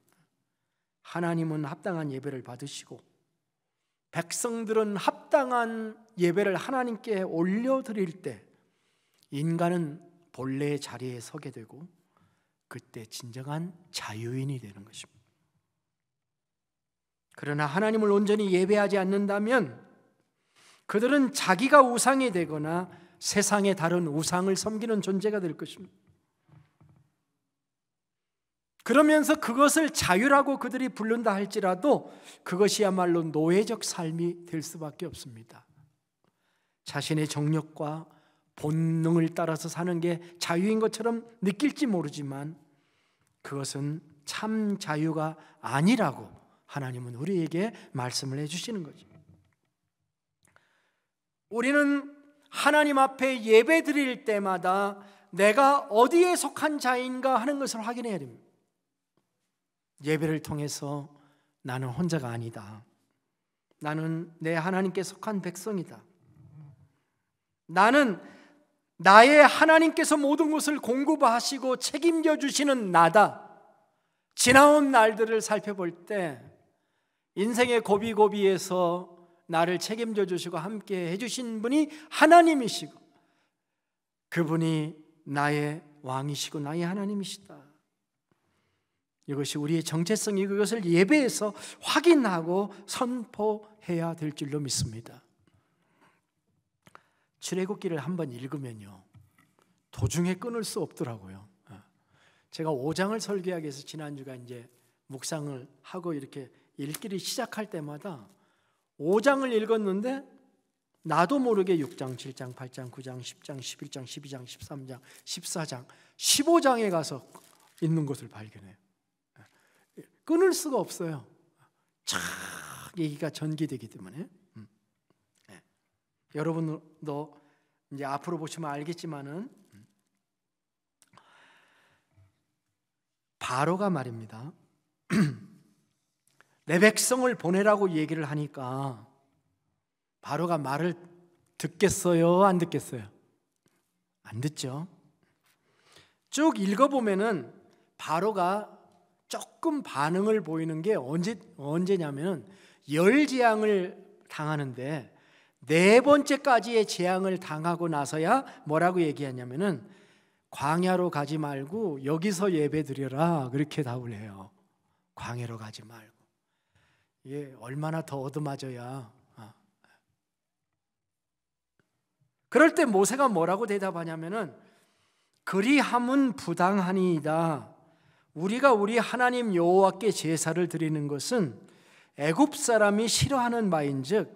하나님은 합당한 예배를 받으시고 백성들은 합당한 예배를 하나님께 올려드릴 때 인간은 본래의 자리에 서게 되고 그때 진정한 자유인이 되는 것입니다. 그러나 하나님을 온전히 예배하지 않는다면 그들은 자기가 우상이 되거나 세상의 다른 우상을 섬기는 존재가 될 것입니다. 그러면서 그것을 자유라고 그들이 부른다 할지라도 그것이야말로 노예적 삶이 될 수밖에 없습니다. 자신의 정력과 본능을 따라서 사는 게 자유인 것처럼 느낄지 모르지만 그것은 참 자유가 아니라고 하나님은 우리에게 말씀을 해주시는 거죠. 우리는 하나님 앞에 예배 드릴 때마다 내가 어디에 속한 자인가 하는 것을 확인해야 됩니다. 예배를 통해서 나는 혼자가 아니다. 나는 내 하나님께 속한 백성이다. 나는 나의 하나님께서 모든 것을 공급하시고 책임져 주시는 나다. 지나온 날들을 살펴볼 때 인생의 고비고비에서 나를 책임져 주시고 함께 해주신 분이 하나님이시고 그분이 나의 왕이시고 나의 하나님이시다. 이것이 우리의 정체성이 그것을 예배에서 확인하고 선포해야 될 줄로 믿습니다. 출애굽기를 한번 읽으면요. 도중에 끊을 수 없더라고요. 어. 제가 5장을 설계하기 위해서 지난주가 이제 묵상을 하고 이렇게 읽기를 시작할 때마다 5장을 읽었는데 나도 모르게 6장, 7장, 8장, 9장, 10장, 11장, 12장, 13장, 14장, 15장에 가서 있는 것을 발견해요. 끊을 수가 없어요. 착 얘기가 전개되기 때문에. 음. 예. 여러분도 이제 앞으로 보시면 알겠지만은 바로가 말입니다. 내 백성을 보내라고 얘기를 하니까 바로가 말을 듣겠어요? 안 듣겠어요? 안 듣죠. 쭉 읽어보면은 바로가 조금 반응을 보이는 게 언제, 언제냐면 열 재앙을 당하는데 네 번째까지의 재앙을 당하고 나서야 뭐라고 얘기하냐면은 광야로 가지 말고 여기서 예배 드려라 그렇게 답을 해요. 광야로 가지 말고 예, 얼마나 더 얻어맞아야. 아. 그럴 때 모세가 뭐라고 대답하냐면은 그리함은 부당하니이다. 우리가 우리 하나님 여호와께 제사를 드리는 것은 애굽 사람이 싫어하는 바인즉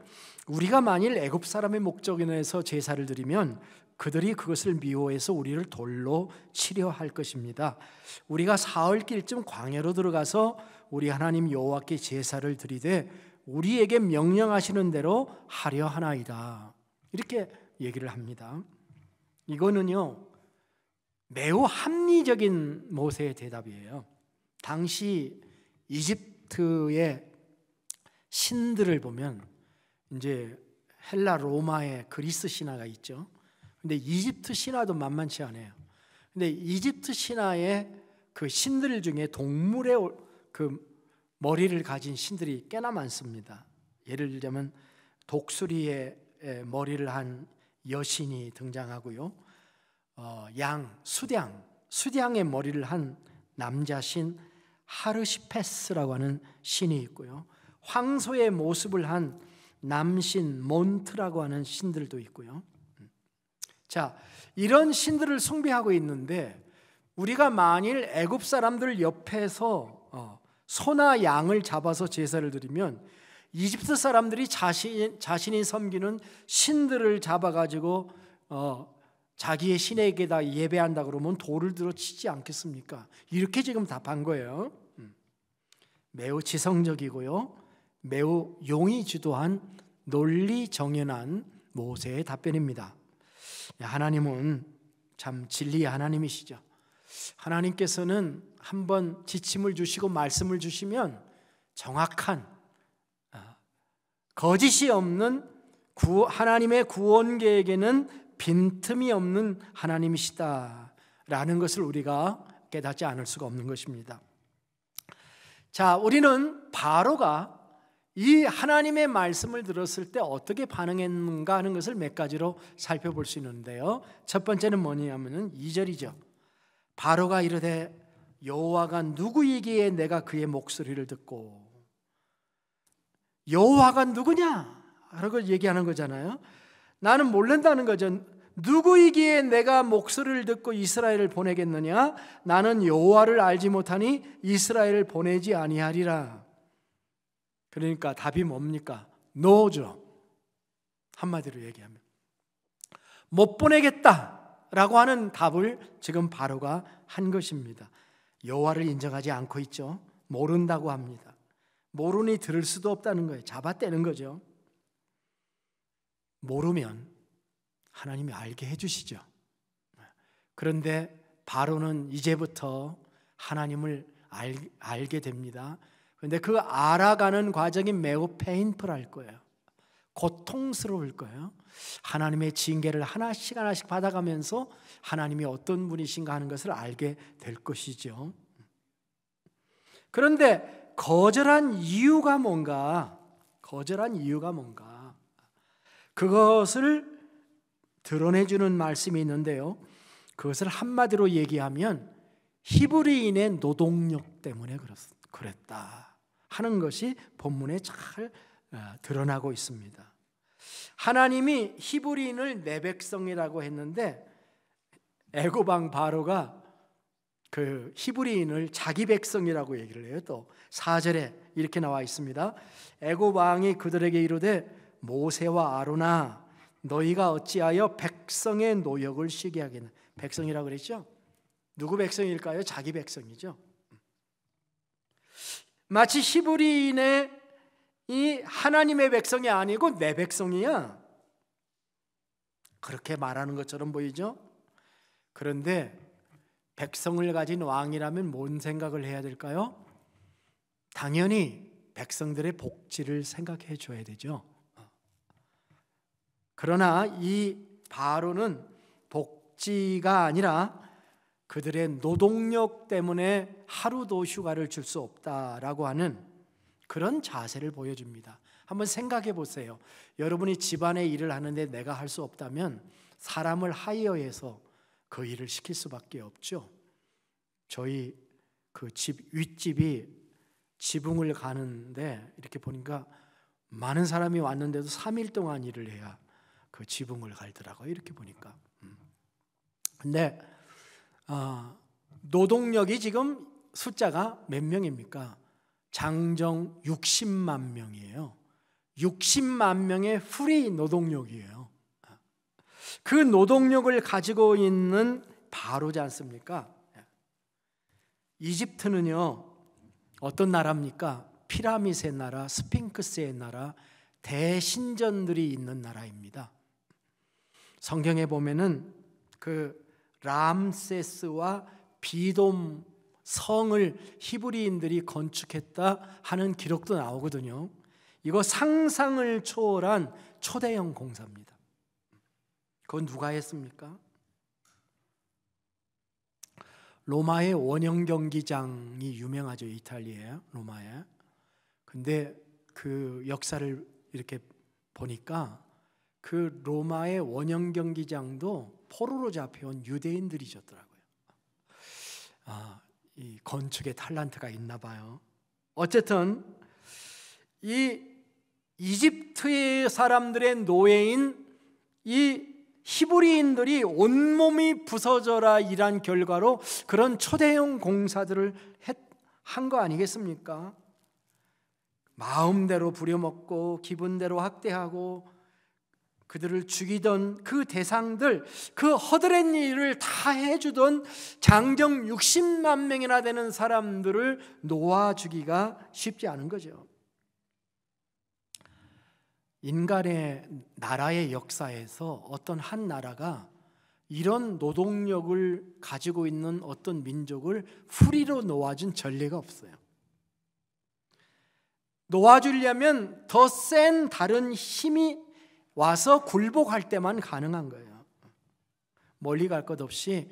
우리가 만일 애굽 사람의 목적에서 제사를 드리면 그들이 그것을 미워해서 우리를 돌로 치려 할 것입니다. 우리가 사흘 길쯤 광야로 들어가서 우리 하나님 여호와께 제사를 드리되 우리에게 명령하시는 대로 하려 하나이다. 이렇게 얘기를 합니다. 이거는요. 매우 합리적인 모세의 대답이에요. 당시 이집트의 신들을 보면 이제 헬라 로마의 그리스 신화가 있죠. 근데 이집트 신화도 만만치 않아요. 근데 이집트 신화의 그 신들 중에 동물의 그 머리를 가진 신들이 꽤나 많습니다. 예를 들자면 독수리의 머리를 한 여신이 등장하고요. 어, 양, 수량, 수량의 머리를 한 남자신 하르시페스라고 하는 신이 있고요. 황소의 모습을 한 남신 몬트라고 하는 신들도 있고요. 자, 이런 신들을 숭배하고 있는데 우리가 만일 애굽 사람들 옆에서 어, 소나 양을 잡아서 제사를 드리면 이집트 사람들이 자신, 자신이 섬기는 신들을 잡아가지고 어, 자기의 신에게 다 예배한다 그러면 돌을 들어 치지 않겠습니까? 이렇게 지금 답한 거예요. 음. 매우 지성적이고요. 매우 용이 주도한 논리 정연한 모세의 답변입니다. 하나님은 참 진리의 하나님이시죠. 하나님께서는 한번 지침을 주시고 말씀을 주시면 정확한 아, 거짓이 없는 하나님의 구원 계획에는 빈틈이 없는 하나님이시다라는 것을 우리가 깨닫지 않을 수가 없는 것입니다. 자, 우리는 바로가 이 하나님의 말씀을 들었을 때 어떻게 반응했는가 하는 것을 몇 가지로 살펴볼 수 있는데요. 첫 번째는 뭐냐면은 2절이죠. 바로가 이르되 여호와가 누구이기에 내가 그의 목소리를 듣고 여호와가 누구냐? 라고 얘기하는 거잖아요. 나는 모른다는 거죠. 누구이기에 내가 목소리를 듣고 이스라엘을 보내겠느냐? 나는 여호와를 알지 못하니 이스라엘을 보내지 아니하리라. 그러니까 답이 뭡니까? 노죠. 한마디로 얘기하면 못 보내겠다라고 하는 답을 지금 바로가 한 것입니다. 여호와를 인정하지 않고 있죠. 모른다고 합니다. 모르니 들을 수도 없다는 거예요. 잡아떼는 거죠. 모르면 하나님이 알게 해주시죠. 그런데 바로는 이제부터 하나님을 알, 알게 됩니다. 그런데 그 알아가는 과정이 매우 페인풀할 거예요. 고통스러울 거예요. 하나님의 징계를 하나씩 하나씩 받아가면서 하나님이 어떤 분이신가 하는 것을 알게 될 것이죠. 그런데 거절한 이유가 뭔가? 거절한 이유가 뭔가? 그것을 드러내주는 말씀이 있는데요. 그것을 한마디로 얘기하면 히브리인의 노동력 때문에 그랬다 하는 것이 본문에 잘 아, 드러나고 있습니다. 하나님이 히브리인을 내 백성이라고 했는데 에고방 바로가 그 히브리인을 자기 백성이라고 얘기를 해요. 또 4절에 이렇게 나와 있습니다. 에고방이 그들에게 이르되 모세와 아로나 너희가 어찌하여 백성의 노역을 쉬게 하겠는 백성이라고 그랬죠? 누구 백성일까요? 자기 백성이죠. 마치 히브리인의 이 하나님의 백성이 아니고 내 백성이야. 그렇게 말하는 것처럼 보이죠? 그런데 백성을 가진 왕이라면 뭔 생각을 해야 될까요? 당연히 백성들의 복지를 생각해 줘야 되죠. 그러나 이 바로는 복지가 아니라 그들의 노동력 때문에 하루도 휴가를 줄 수 없다라고 하는 그런 자세를 보여줍니다. 한번 생각해 보세요. 여러분이 집안의 일을 하는데 내가 할 수 없다면 사람을 하이어해서 그 일을 시킬 수밖에 없죠. 저희 그집 윗집이 지붕을 가는데 이렇게 보니까 많은 사람이 왔는데도 3일 동안 일을 해야 그 지붕을 갈더라고요. 이렇게 보니까. 음. 근데 어, 노동력이 지금 숫자가 몇 명입니까? 장정 60만 명이에요. 60만 명의 프리 노동력이에요. 그 노동력을 가지고 있는 바로지 않습니까? 이집트는요, 어떤 나라입니까? 피라미드의 나라, 스핑크스의 나라, 대신전들이 있는 나라입니다. 성경에 보면은 그 람세스와 비돔 성을 히브리인들이 건축했다 하는 기록도 나오거든요. 이거 상상을 초월한 초대형 공사입니다. 그건 누가 했습니까? 로마의 원형 경기장이 유명하죠. 이탈리아 로마에. 근데 그 역사를 이렇게 보니까 그 로마의 원형 경기장도 포로로 잡혀온 유대인들이셨더라고요. 아, 이 건축의 탈란트가 있나 봐요. 어쨌든 이 이집트의 사람들의 노예인 이 히브리인들이 온몸이 부서져라 일한 결과로 그런 초대형 공사들을 한 거 아니겠습니까? 마음대로 부려먹고 기분대로 학대하고 그들을 죽이던 그 대상들, 그 허드렛 일을 다 해주던 장정 60만 명이나 되는 사람들을 놓아주기가 쉽지 않은 거죠. 인간의 나라의 역사에서 어떤 한 나라가 이런 노동력을 가지고 있는 어떤 민족을 풀이로 놓아준 전례가 없어요. 놓아주려면 더 센 다른 힘이 와서 굴복할 때만 가능한 거예요. 멀리 갈 것 없이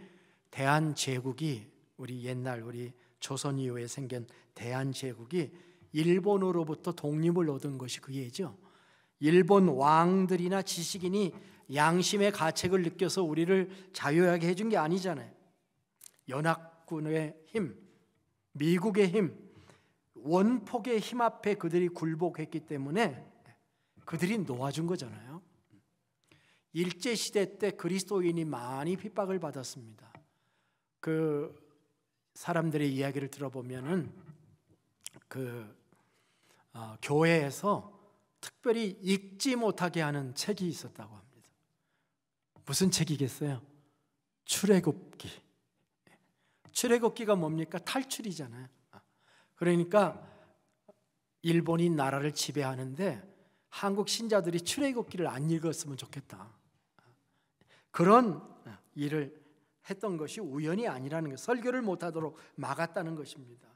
대한제국이 우리 옛날 우리 조선 이후에 생긴 대한제국이 일본으로부터 독립을 얻은 것이 그 예죠. 일본 왕들이나 지식인이 양심의 가책을 느껴서 우리를 자유하게 해준 게 아니잖아요. 연합군의 힘, 미국의 힘, 원폭의 힘 앞에 그들이 굴복했기 때문에 그들이 놓아준 거잖아요. 일제 시대 때 그리스도인이 많이 핍박을 받았습니다. 그 사람들의 이야기를 들어보면은 그 어, 교회에서 특별히 읽지 못하게 하는 책이 있었다고 합니다. 무슨 책이겠어요? 출애굽기. 출애굽기가 뭡니까? 탈출이잖아요. 그러니까 일본이 나라를 지배하는데 한국 신자들이 출애굽기를 안 읽었으면 좋겠다. 그런 일을 했던 것이 우연이 아니라는 것, 설교를 못하도록 막았다는 것입니다.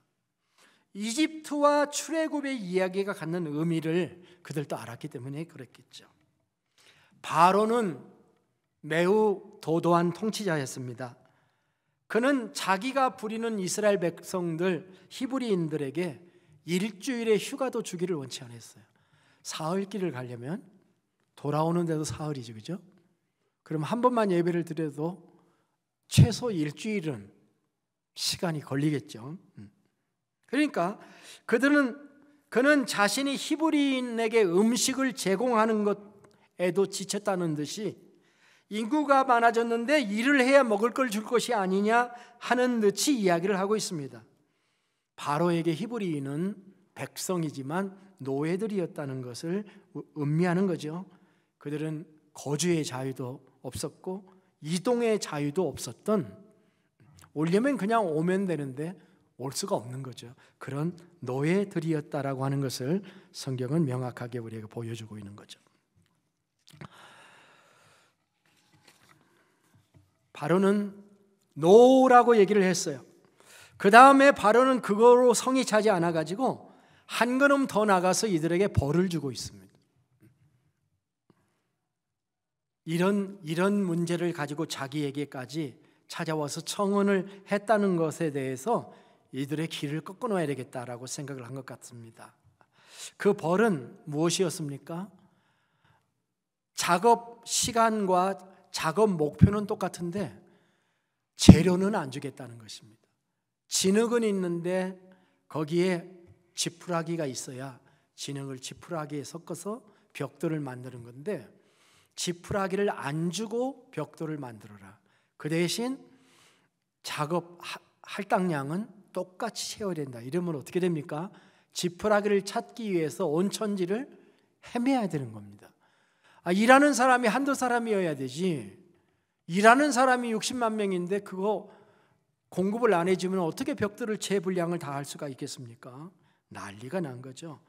이집트와 출애굽의 이야기가 갖는 의미를 그들도 알았기 때문에 그랬겠죠. 바로는 매우 도도한 통치자였습니다. 그는 자기가 부리는 이스라엘 백성들 히브리인들에게 일주일의 휴가도 주기를 원치 않았어요. 사흘 길을 가려면 돌아오는데도 사흘이죠. 그죠? 그럼 한 번만 예배를 드려도 최소 일주일은 시간이 걸리겠죠. 음. 그러니까 그들은 그는 자신이 히브리인에게 음식을 제공하는 것에도 지쳤다는 듯이 인구가 많아졌는데 일을 해야 먹을 걸 줄 것이 아니냐 하는 듯이 이야기를 하고 있습니다. 바로에게 히브리인은 백성이지만 노예들이었다는 것을 의미하는 거죠. 그들은 거주의 자유도 없었고 이동의 자유도 없었던 오려면 그냥 오면 되는데 올 수가 없는 거죠. 그런 노예들이었다라고 하는 것을 성경은 명확하게 우리에게 보여주고 있는 거죠. 바로는 노라고 얘기를 했어요. 그 다음에 바로는 그거로 성이 차지 않아 가지고 한 걸음 더 나가서 이들에게 벌을 주고 있습니다. 이런 이런 문제를 가지고 자기에게까지 찾아와서 청혼을 했다는 것에 대해서 이들의 길을 꺾어놓아야 되겠다라고 생각을 한 것 같습니다. 그 벌은 무엇이었습니까? 작업 시간과 작업 목표는 똑같은데 재료는 안 주겠다는 것입니다. 진흙은 있는데 거기에 지푸라기가 있어야 진흙을 지푸라기에 섞어서 벽돌을 만드는 건데 지푸라기를 안 주고 벽돌을 만들어라. 그 대신 작업 할당량은 똑같이 채워야 된다. 이러면 어떻게 됩니까? 지푸라기를 찾기 위해서 온천지를 헤매야 되는 겁니다. 아, 일하는 사람이 한두 사람이어야 되지. 일하는 사람이 60만 명인데 그거 공급을 안 해주면 어떻게 벽돌을 재분량을 다 할 수가 있겠습니까? 난리가 난 거죠.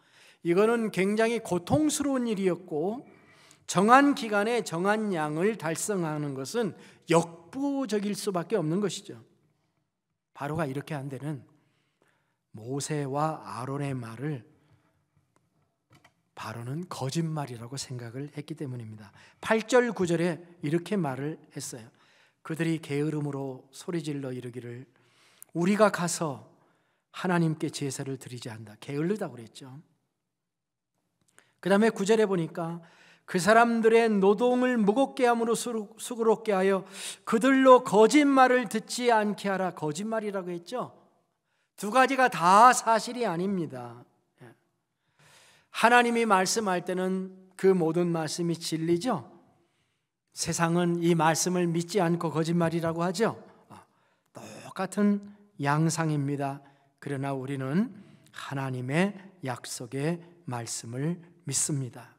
이거는 굉장히 고통스러운 일이었고 정한 기간에 정한 양을 달성하는 것은 역부족일 수밖에 없는 것이죠. 바로가 이렇게 한 데는 모세와 아론의 말을 바로는 거짓말이라고 생각을 했기 때문입니다. 8절 9절에 이렇게 말을 했어요. 그들이 게으름으로 소리질러 이르기를 우리가 가서 하나님께 제사를 드리지 않다 게을르다 그랬죠. 그 다음에 구절에 보니까 그 사람들의 노동을 무겁게 함으로 수그럽게 하여 그들로 거짓말을 듣지 않게 하라. 거짓말이라고 했죠. 두 가지가 다 사실이 아닙니다. 예. 하나님이 말씀할 때는 그 모든 말씀이 진리죠. 세상은 이 말씀을 믿지 않고 거짓말이라고 하죠. 아, 똑같은 양상입니다. 그러나 우리는 하나님의 약속의 말씀을 믿습니다.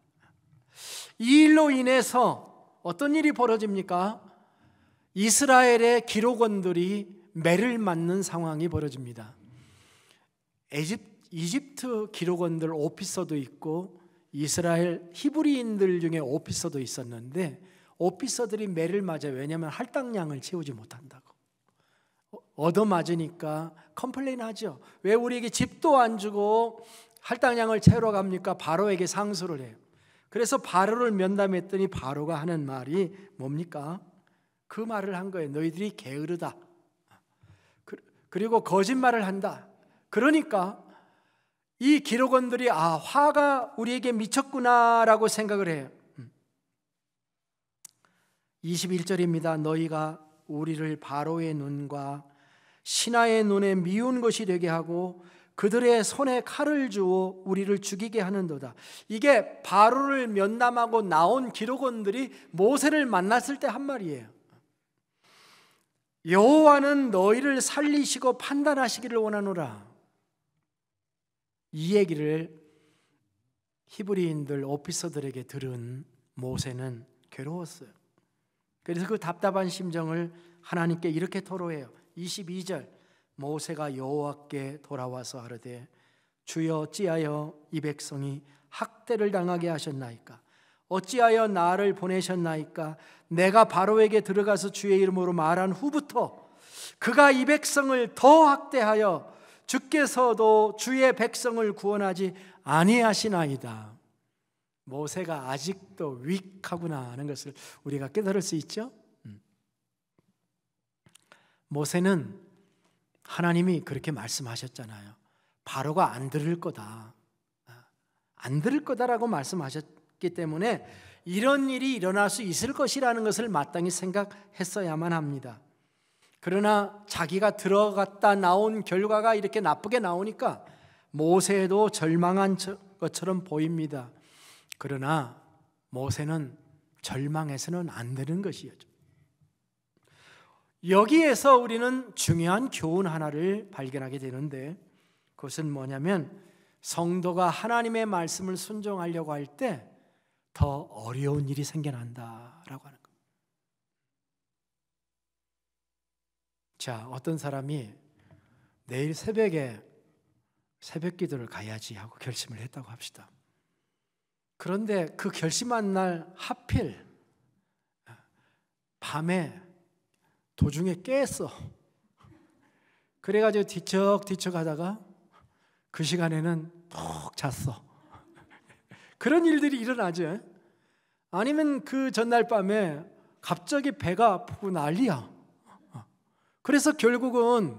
이 일로 인해서 어떤 일이 벌어집니까? 이스라엘의 기록원들이 매를 맞는 상황이 벌어집니다. 이집트 기록원들 오피서도 있고 이스라엘 히브리인들 중에 오피서도 있었는데 오피서들이 매를 맞아 왜냐하면 할당량을 채우지 못한다고. 얻어맞으니까 컴플레인 하죠. 왜 우리에게 집도 안 주고 할당량을 채러 우 갑니까? 바로에게 상소를 해요. 그래서 바로를 면담했더니 바로가 하는 말이 뭡니까? 그 말을 한 거예요. 너희들이 게으르다. 그, 그리고 거짓말을 한다. 그러니까 이 기록원들이 아, 화가 우리에게 미쳤구나라고 생각을 해요. 21절입니다. 음. 너희가 우리를 바로의 눈과 신하의 눈에 미운 것이 되게 하고 그들의 손에 칼을 주어 우리를 죽이게 하는도다. 이게 바로를 면담하고 나온 기록원들이 모세를 만났을 때 한 말이에요. 여호와는 너희를 살리시고 판단하시기를 원하노라. 이 얘기를 히브리인들 오피서들에게 들은 모세는 괴로웠어요. 그래서 그 답답한 심정을 하나님께 이렇게 토로해요. 22절 모세가 여호와께 돌아와서 하르되 주여 어찌하여 이 백성이 학대를 당하게 하셨나이까 어찌하여 나를 보내셨나이까 내가 바로에게 들어가서 주의 이름으로 말한 후부터 그가 이 백성을 더 학대하여 주께서도 주의 백성을 구원하지 아니하시나이다 모세가 아직도 윅하구나 하는 것을 우리가 깨달을 수 있죠 모세는 하나님이 그렇게 말씀하셨잖아요. 바로가 안 들을 거다. 아, 안 들을 거다라고 말씀하셨기 때문에 이런 일이 일어날 수 있을 것이라는 것을 마땅히 생각했어야만 합니다. 그러나 자기가 들어갔다 나온 결과가 이렇게 나쁘게 나오니까 모세도 절망한 것처럼 보입니다. 그러나 모세는 절망해서는 안 되는 것이었죠. 여기에서 우리는 중요한 교훈 하나를 발견하게 되는데 그것은 뭐냐면 성도가 하나님의 말씀을 순종하려고 할 때 더 어려운 일이 생겨난다라고 하는 겁니다. 자, 어떤 사람이 내일 새벽에 새벽 기도를 가야지 하고 결심을 했다고 합시다. 그런데 그 결심한 날 하필 밤에 도중에 깼어. 그래가지고 뒤척뒤척 하다가 그 시간에는 푹 잤어. 그런 일들이 일어나지. 아니면 그 전날 밤에 갑자기 배가 아프고 난리야. 그래서 결국은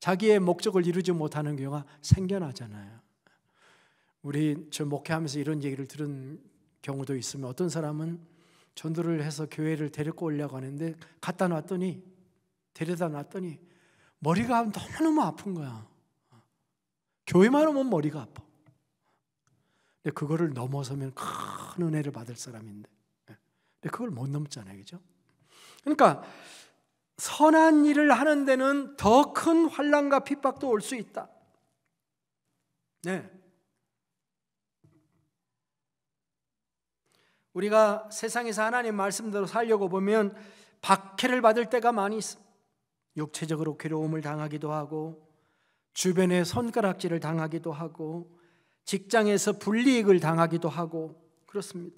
자기의 목적을 이루지 못하는 경우가 생겨나잖아요. 우리 저 목회하면서 이런 얘기를 들은 경우도 있으면 어떤 사람은 전도를 해서 교회를 데리고 오려고 하는데 갖다 놨더니 데려다 놨더니 머리가 너무너무 아픈 거야. 교회만 오면 머리가 아파. 근데 그거를 넘어서면 큰 은혜를 받을 사람인데. 예. 근데 그걸 못 넘잖아요. 그죠? 그러니까 선한 일을 하는 데는 더 큰 환란과 핍박도 올 수 있다. 네. 우리가 세상에서 하나님 말씀대로 살려고 보면 박해를 받을 때가 많이 있습니다. 육체적으로 괴로움을 당하기도 하고 주변에 손가락질을 당하기도 하고 직장에서 불이익을 당하기도 하고 그렇습니다.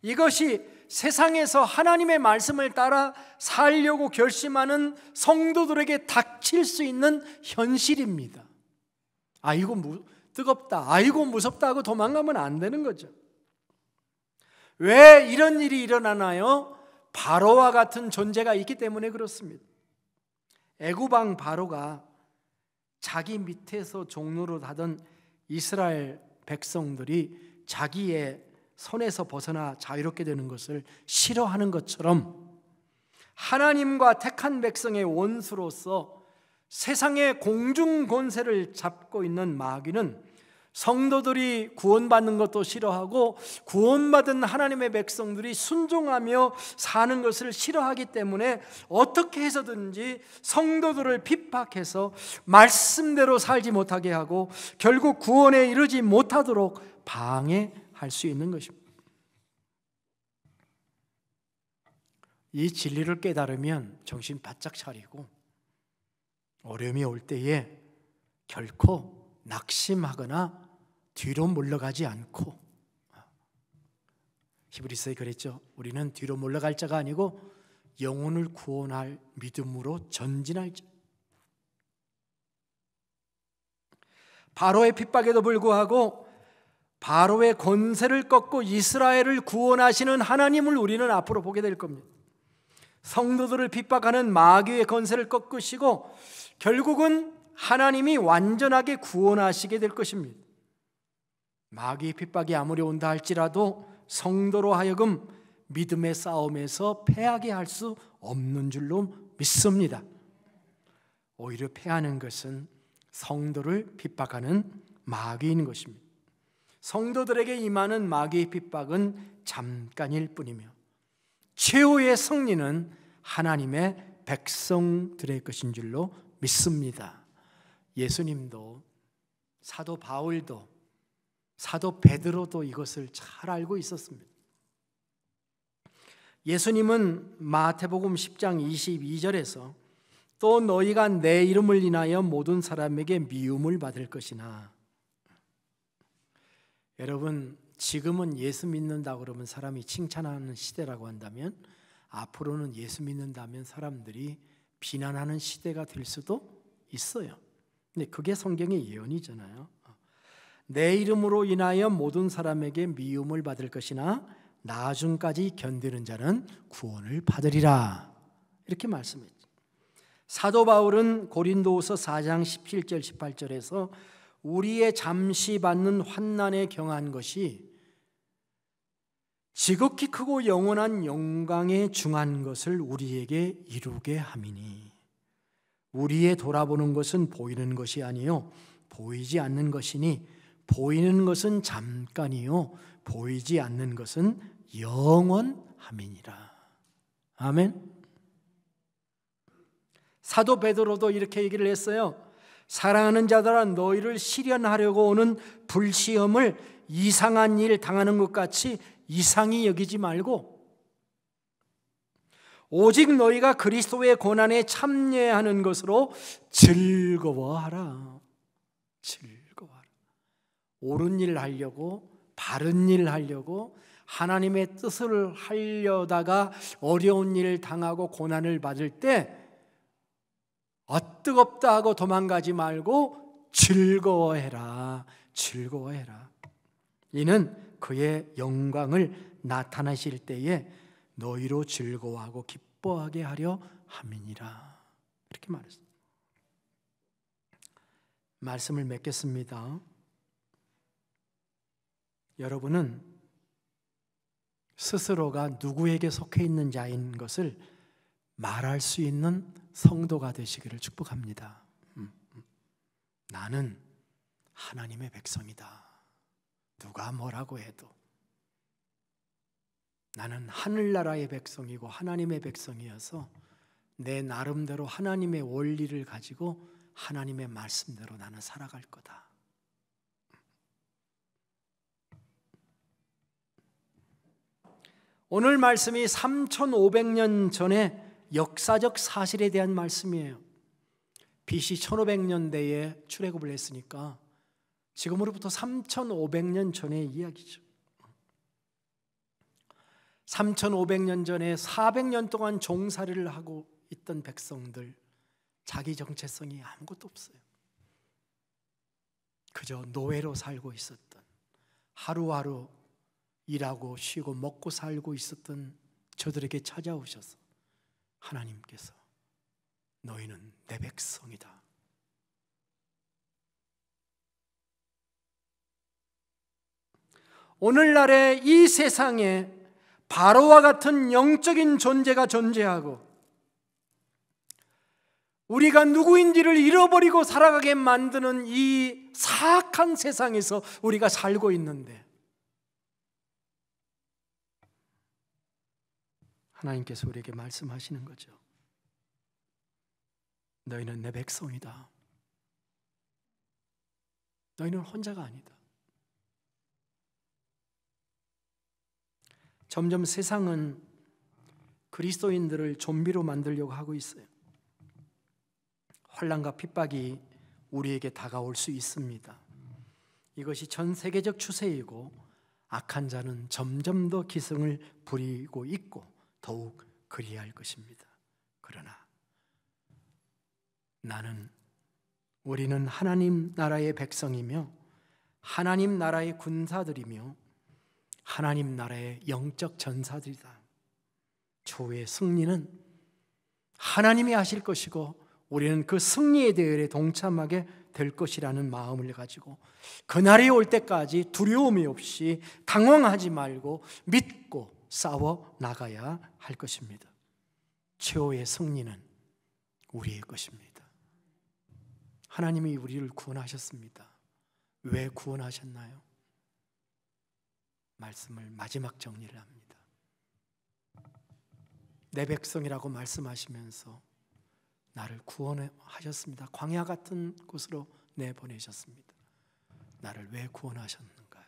이것이 세상에서 하나님의 말씀을 따라 살려고 결심하는 성도들에게 닥칠 수 있는 현실입니다. 아이고 뜨겁다. 아이고 무섭다 하고 도망가면 안 되는 거죠. 왜 이런 일이 일어나나요? 바로와 같은 존재가 있기 때문에 그렇습니다. 애구방 바로가 자기 밑에서 종로로 하던 이스라엘 백성들이 자기의 손에서 벗어나 자유롭게 되는 것을 싫어하는 것처럼 하나님과 택한 백성의 원수로서 세상의 공중 권세를 잡고 있는 마귀는 성도들이 구원받는 것도 싫어하고 구원받은 하나님의 백성들이 순종하며 사는 것을 싫어하기 때문에 어떻게 해서든지 성도들을 핍박해서 말씀대로 살지 못하게 하고 결국 구원에 이르지 못하도록 방해할 수 있는 것입니다. 이 진리를 깨달으면 정신 바짝 차리고 어려움이 올 때에 결코 낙심하거나 뒤로 물러가지 않고 히브리서에 그랬죠. 우리는 뒤로 물러갈 자가 아니고 영혼을 구원할 믿음으로 전진할 자. 바로의 핍박에도 불구하고 바로의 권세를 꺾고 이스라엘을 구원하시는 하나님을 우리는 앞으로 보게 될 겁니다. 성도들을 핍박하는 마귀의 권세를 꺾으시고 결국은 하나님이 완전하게 구원하시게 될 것입니다. 마귀의 핍박이 아무리 온다 할지라도 성도로 하여금 믿음의 싸움에서 패하게 할 수 없는 줄로 믿습니다. 오히려 패하는 것은 성도를 핍박하는 마귀인 것입니다. 성도들에게 임하는 마귀의 핍박은 잠깐일 뿐이며 최후의 승리는 하나님의 백성들의 것인 줄로 믿습니다. 예수님도 사도 바울도 사도 베드로도 이것을 잘 알고 있었습니다. 예수님은 마태복음 10장 22절에서 또 너희가 내 이름을 인하여 모든 사람에게 미움을 받을 것이나 여러분 지금은 예수 믿는다 그러면 사람이 칭찬하는 시대라고 한다면 앞으로는 예수 믿는다면 사람들이 비난하는 시대가 될 수도 있어요. 근데 그게 성경의 예언이잖아요. 내 이름으로 인하여 모든 사람에게 미움을 받을 것이나 나중까지 견디는 자는 구원을 받으리라. 이렇게 말씀했죠. 사도 바울은 고린도후서 4장 17절 18절에서 우리의 잠시 받는 환난에 경한 것이 지극히 크고 영원한 영광에 중한 것을 우리에게 이루게 함이니 우리의 돌아보는 것은 보이는 것이 아니요 보이지 않는 것이니 보이는 것은 잠깐이요 보이지 않는 것은 영원함이니라. 아멘. 사도 베드로도 이렇게 얘기를 했어요. 사랑하는 자들아 너희를 실현하려고 오는 불시험을 이상한 일 당하는 것 같이 이상히 여기지 말고 오직 너희가 그리스도의 고난에 참여하는 것으로 즐거워하라. 즐 옳은 일 하려고 바른 일 하려고 하나님의 뜻을 하려다가 어려운 일을 당하고 고난을 받을 때 어뜨겁다 아, 하고 도망가지 말고 즐거워해라 즐거워해라 이는 그의 영광을 나타나실 때에 너희로 즐거워하고 기뻐하게 하려 함이니라 이렇게 말했어요 말씀을 맺겠습니다 여러분은 스스로가 누구에게 속해 있는 자인 것을 말할 수 있는 성도가 되시기를 축복합니다. 음, 음. 나는 하나님의 백성이다. 누가 뭐라고 해도 나는 하늘나라의 백성이고 하나님의 백성이어서 내 나름대로 하나님의 원리를 가지고 하나님의 말씀대로 나는 살아갈 거다. 오늘 말씀이 3,500년 전에 역사적 사실에 대한 말씀이에요. BC 1500년대에 출애굽을 했으니까 지금으로부터 3,500년 전의 이야기죠. 3,500년 전에 400년 동안 종살이를 하고 있던 백성들 자기 정체성이 아무것도 없어요. 그저 노예로 살고 있었던 하루하루 일하고 쉬고 먹고 살고 있었던 저들에게 찾아오셔서 하나님께서 너희는 내 백성이다. 오늘날의 이 세상에 바로와 같은 영적인 존재가 존재하고 우리가 누구인지를 잃어버리고 살아가게 만드는 이 사악한 세상에서 우리가 살고 있는데 하나님께서 우리에게 말씀하시는 거죠. 너희는 내 백성이다. 너희는 혼자가 아니다. 점점 세상은 그리스도인들을 좀비로 만들려고 하고 있어요. 환란과 핍박이 우리에게 다가올 수 있습니다. 이것이 전 세계적 추세이고 악한 자는 점점 더 기승을 부리고 있고 더욱 그리야 할 것입니다. 그러나 나는 우리는 하나님 나라의 백성이며 하나님 나라의 군사들이며 하나님 나라의 영적 전사들이다. 조의 승리는 하나님이 하실 것이고 우리는 그 승리에 대해 동참하게 될 것이라는 마음을 가지고 그날이 올 때까지 두려움이 없이 당황하지 말고 믿고 싸워 나가야 할 것입니다. 최후의 승리는 우리의 것입니다. 하나님이 우리를 구원하셨습니다. 왜 구원하셨나요? 말씀을 마지막 정리를 합니다. 내 백성이라고 말씀하시면서 나를 구원하셨습니다. 광야 같은 곳으로 내보내셨습니다. 나를 왜 구원하셨는가요?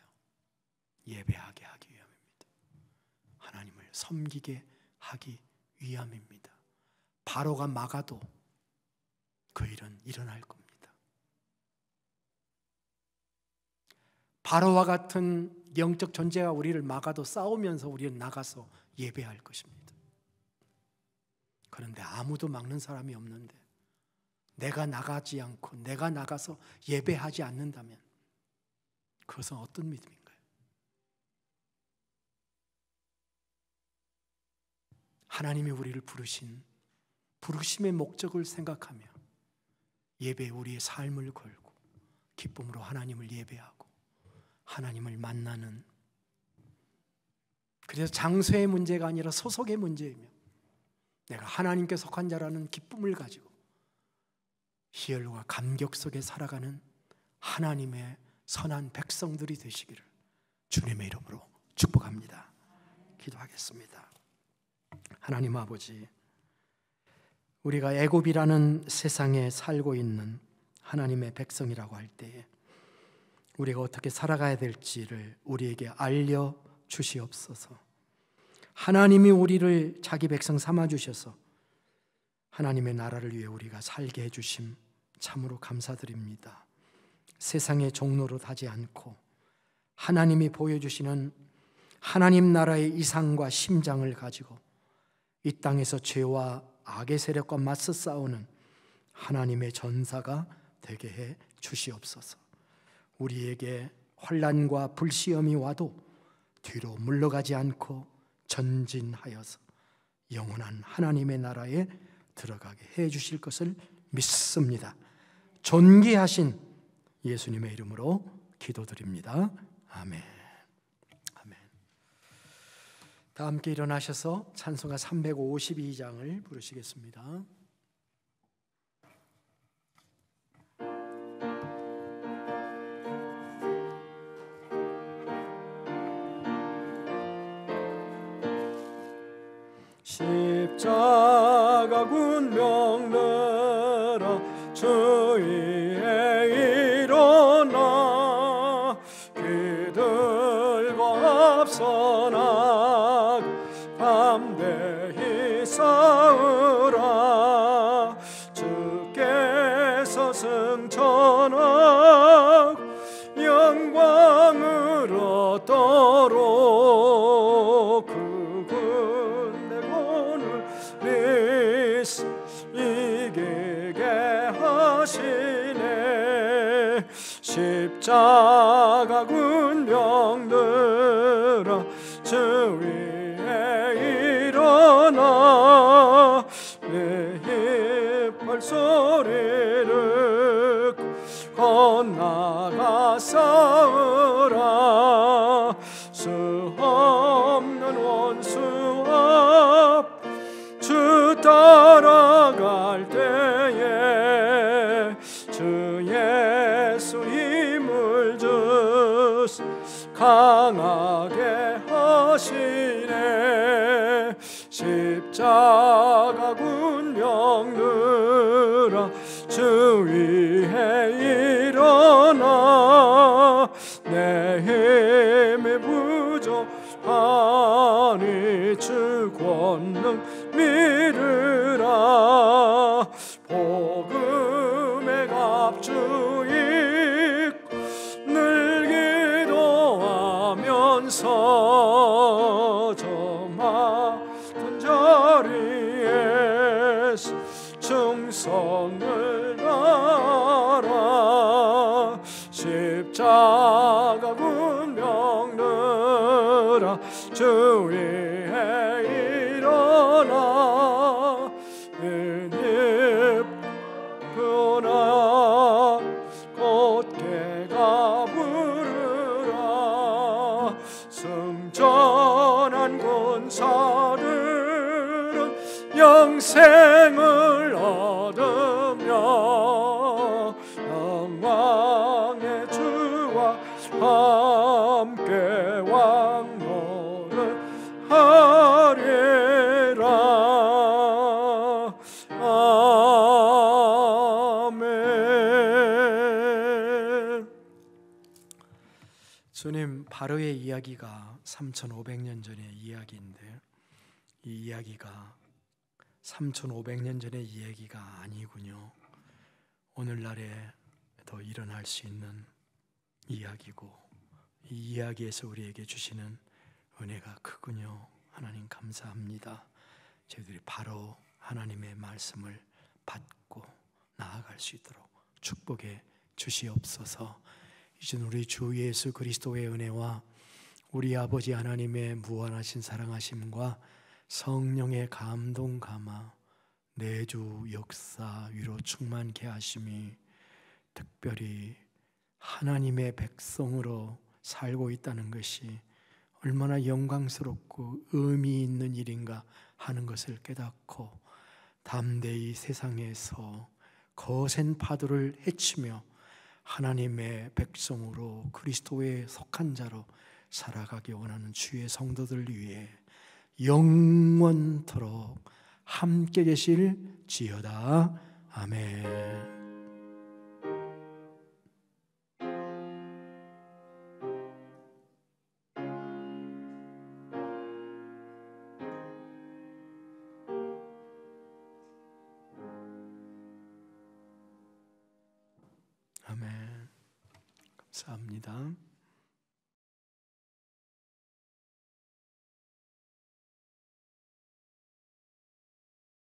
예배하게 하기 위해. 하나님을 섬기게 하기 위함입니다. 바로가 막아도 그 일은 일어날 겁니다. 바로와 같은 영적 존재가 우리를 막아도 싸우면서 우리는 나가서 예배할 것입니다. 그런데 아무도 막는 사람이 없는데 내가 나가지 않고 내가 나가서 예배하지 않는다면 그것은 어떤 믿음입 하나님이 우리를 부르신 부르심의 목적을 생각하며 예배 우리의 삶을 걸고 기쁨으로 하나님을 예배하고 하나님을 만나는 그래서 장소의 문제가 아니라 소속의 문제이며 내가 하나님께 속한 자라는 기쁨을 가지고 희열과 감격 속에 살아가는 하나님의 선한 백성들이 되시기를 주님의 이름으로 축복합니다. 기도하겠습니다. 하나님 아버지, 우리가 애굽이라는 세상에 살고 있는 하나님의 백성이라고 할 때에 우리가 어떻게 살아가야 될지를 우리에게 알려 주시옵소서. 하나님이 우리를 자기 백성 삼아 주셔서 하나님의 나라를 위해 우리가 살게 해 주심 참으로 감사드립니다. 세상의 종로로 타지 않고 하나님이 보여주시는 하나님 나라의 이상과 심장을 가지고 이 땅에서 죄와 악의 세력과 맞서 싸우는 하나님의 전사가 되게 해 주시옵소서. 우리에게 환란과 불시험이 와도 뒤로 물러가지 않고 전진하여서 영원한 하나님의 나라에 들어가게 해 주실 것을 믿습니다. 존귀하신 예수님의 이름으로 기도드립니다. 아멘. 다 함께 일어나셔서 찬송가 352장을 부르시겠습니다. 십자가 군명들 Ciao. time. 바로의 이야기가 3,500년 전의 이야기인데 이 이야기가 3,500년 전의 이야기가 아니군요. 오늘날에 더 일어날 수 있는 이야기고 이 이야기에서 우리에게 주시는 은혜가 크군요. 하나님 감사합니다. 저희들이 바로 하나님의 말씀을 받고 나아갈 수 있도록 축복해 주시옵소서. 이젠 우리 주 예수 그리스도의 은혜와 우리 아버지 하나님의 무한하신 사랑하심과 성령의 감동 감화 내주 역사 위로 충만케 하심이 특별히 하나님의 백성으로 살고 있다는 것이 얼마나 영광스럽고 의미 있는 일인가 하는 것을 깨닫고 담대히 세상에서 거센 파도를 헤치며 하나님의 백성으로 그리스도의 속한 자로 살아가기 원하는 주의 성도들 위해 영원토록 함께 계실 지어다. 아멘. 기도니다